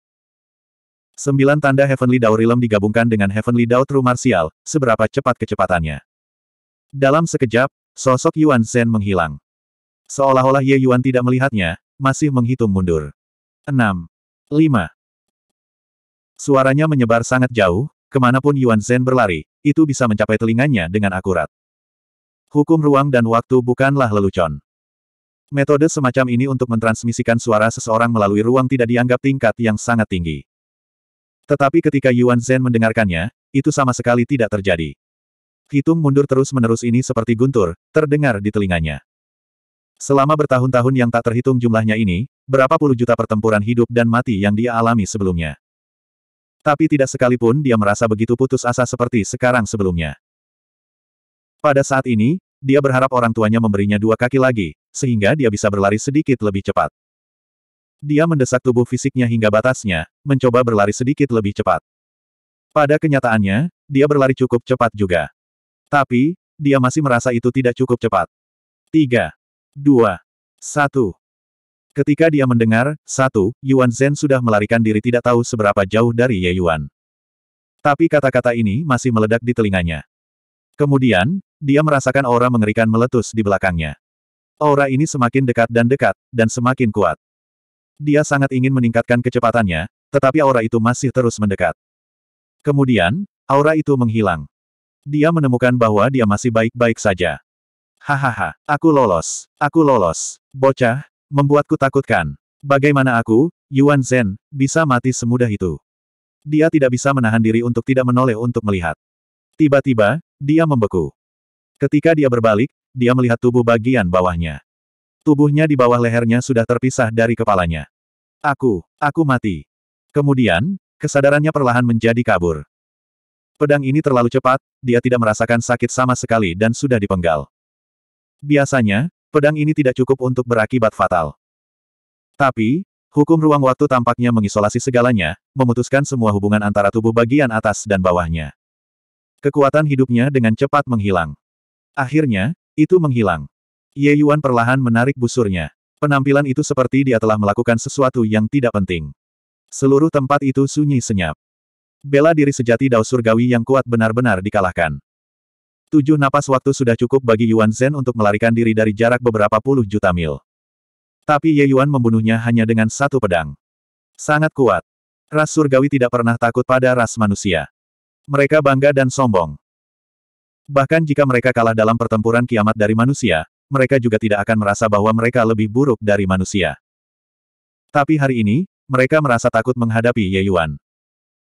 Sembilan tanda Heavenly Dao Realm digabungkan dengan Heavenly Dao True Martial, seberapa cepat kecepatannya. Dalam sekejap, sosok Yuan Zhen menghilang. Seolah-olah Ye Yuan tidak melihatnya, masih menghitung mundur. 6. 5. Suaranya menyebar sangat jauh, kemanapun Yuan Zhen berlari, itu bisa mencapai telinganya dengan akurat. Hukum ruang dan waktu bukanlah lelucon. Metode semacam ini untuk mentransmisikan suara seseorang melalui ruang tidak dianggap tingkat yang sangat tinggi. Tetapi ketika Yuan Zhen mendengarkannya, itu sama sekali tidak terjadi. Hitung mundur terus-menerus ini seperti guntur, terdengar di telinganya. Selama bertahun-tahun yang tak terhitung jumlahnya ini, berapa puluh juta pertempuran hidup dan mati yang dia alami sebelumnya. Tapi tidak sekalipun dia merasa begitu putus asa seperti sekarang sebelumnya. Pada saat ini, dia berharap orang tuanya memberinya dua kaki lagi, sehingga dia bisa berlari sedikit lebih cepat. Dia mendesak tubuh fisiknya hingga batasnya, mencoba berlari sedikit lebih cepat. Pada kenyataannya, dia berlari cukup cepat juga. Tapi, dia masih merasa itu tidak cukup cepat. 3 dua, satu. Ketika dia mendengar, satu, Yuan Zhen sudah melarikan diri tidak tahu seberapa jauh dari Ye Yuan. Tapi kata-kata ini masih meledak di telinganya. Kemudian, dia merasakan aura mengerikan meletus di belakangnya. Aura ini semakin dekat dan dekat, dan semakin kuat. Dia sangat ingin meningkatkan kecepatannya, tetapi aura itu masih terus mendekat. Kemudian, aura itu menghilang. Dia menemukan bahwa dia masih baik-baik saja. Hahaha, aku lolos, aku lolos. Bocah, membuatku takutkan. Bagaimana aku, Yuan Zhen, bisa mati semudah itu? Dia tidak bisa menahan diri untuk tidak menoleh untuk melihat. Tiba-tiba, dia membeku. Ketika dia berbalik, dia melihat tubuh bagian bawahnya. Tubuhnya di bawah lehernya sudah terpisah dari kepalanya. Aku, aku mati. Kemudian, kesadarannya perlahan menjadi kabur. Pedang ini terlalu cepat, dia tidak merasakan sakit sama sekali dan sudah dipenggal. Biasanya, pedang ini tidak cukup untuk berakibat fatal. Tapi, hukum ruang waktu tampaknya mengisolasi segalanya, memutuskan semua hubungan antara tubuh bagian atas dan bawahnya. Kekuatan hidupnya dengan cepat menghilang. Akhirnya, itu menghilang. Ye Yuan perlahan menarik busurnya. Penampilan itu seperti dia telah melakukan sesuatu yang tidak penting. Seluruh tempat itu sunyi senyap. Bela diri sejati Dao Surgawi yang kuat benar-benar dikalahkan. Tujuh napas waktu sudah cukup bagi Yuan Zhen untuk melarikan diri dari jarak beberapa puluh juta mil. Tapi Ye Yuan membunuhnya hanya dengan satu pedang. Sangat kuat. Ras surgawi tidak pernah takut pada ras manusia. Mereka bangga dan sombong. Bahkan jika mereka kalah dalam pertempuran kiamat dari manusia, mereka juga tidak akan merasa bahwa mereka lebih buruk dari manusia. Tapi hari ini, mereka merasa takut menghadapi Ye Yuan.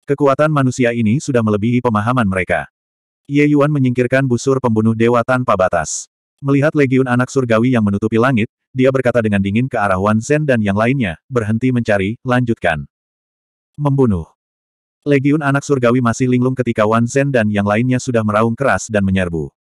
Kekuatan manusia ini sudah melebihi pemahaman mereka. Ye Yuan menyingkirkan busur pembunuh dewa tanpa batas. Melihat legiun anak surgawi yang menutupi langit, dia berkata dengan dingin ke arah Wan Zhen dan yang lainnya, berhenti mencari, lanjutkan. Membunuh. Legiun anak surgawi masih linglung ketika Wan Zhen dan yang lainnya sudah meraung keras dan menyerbu.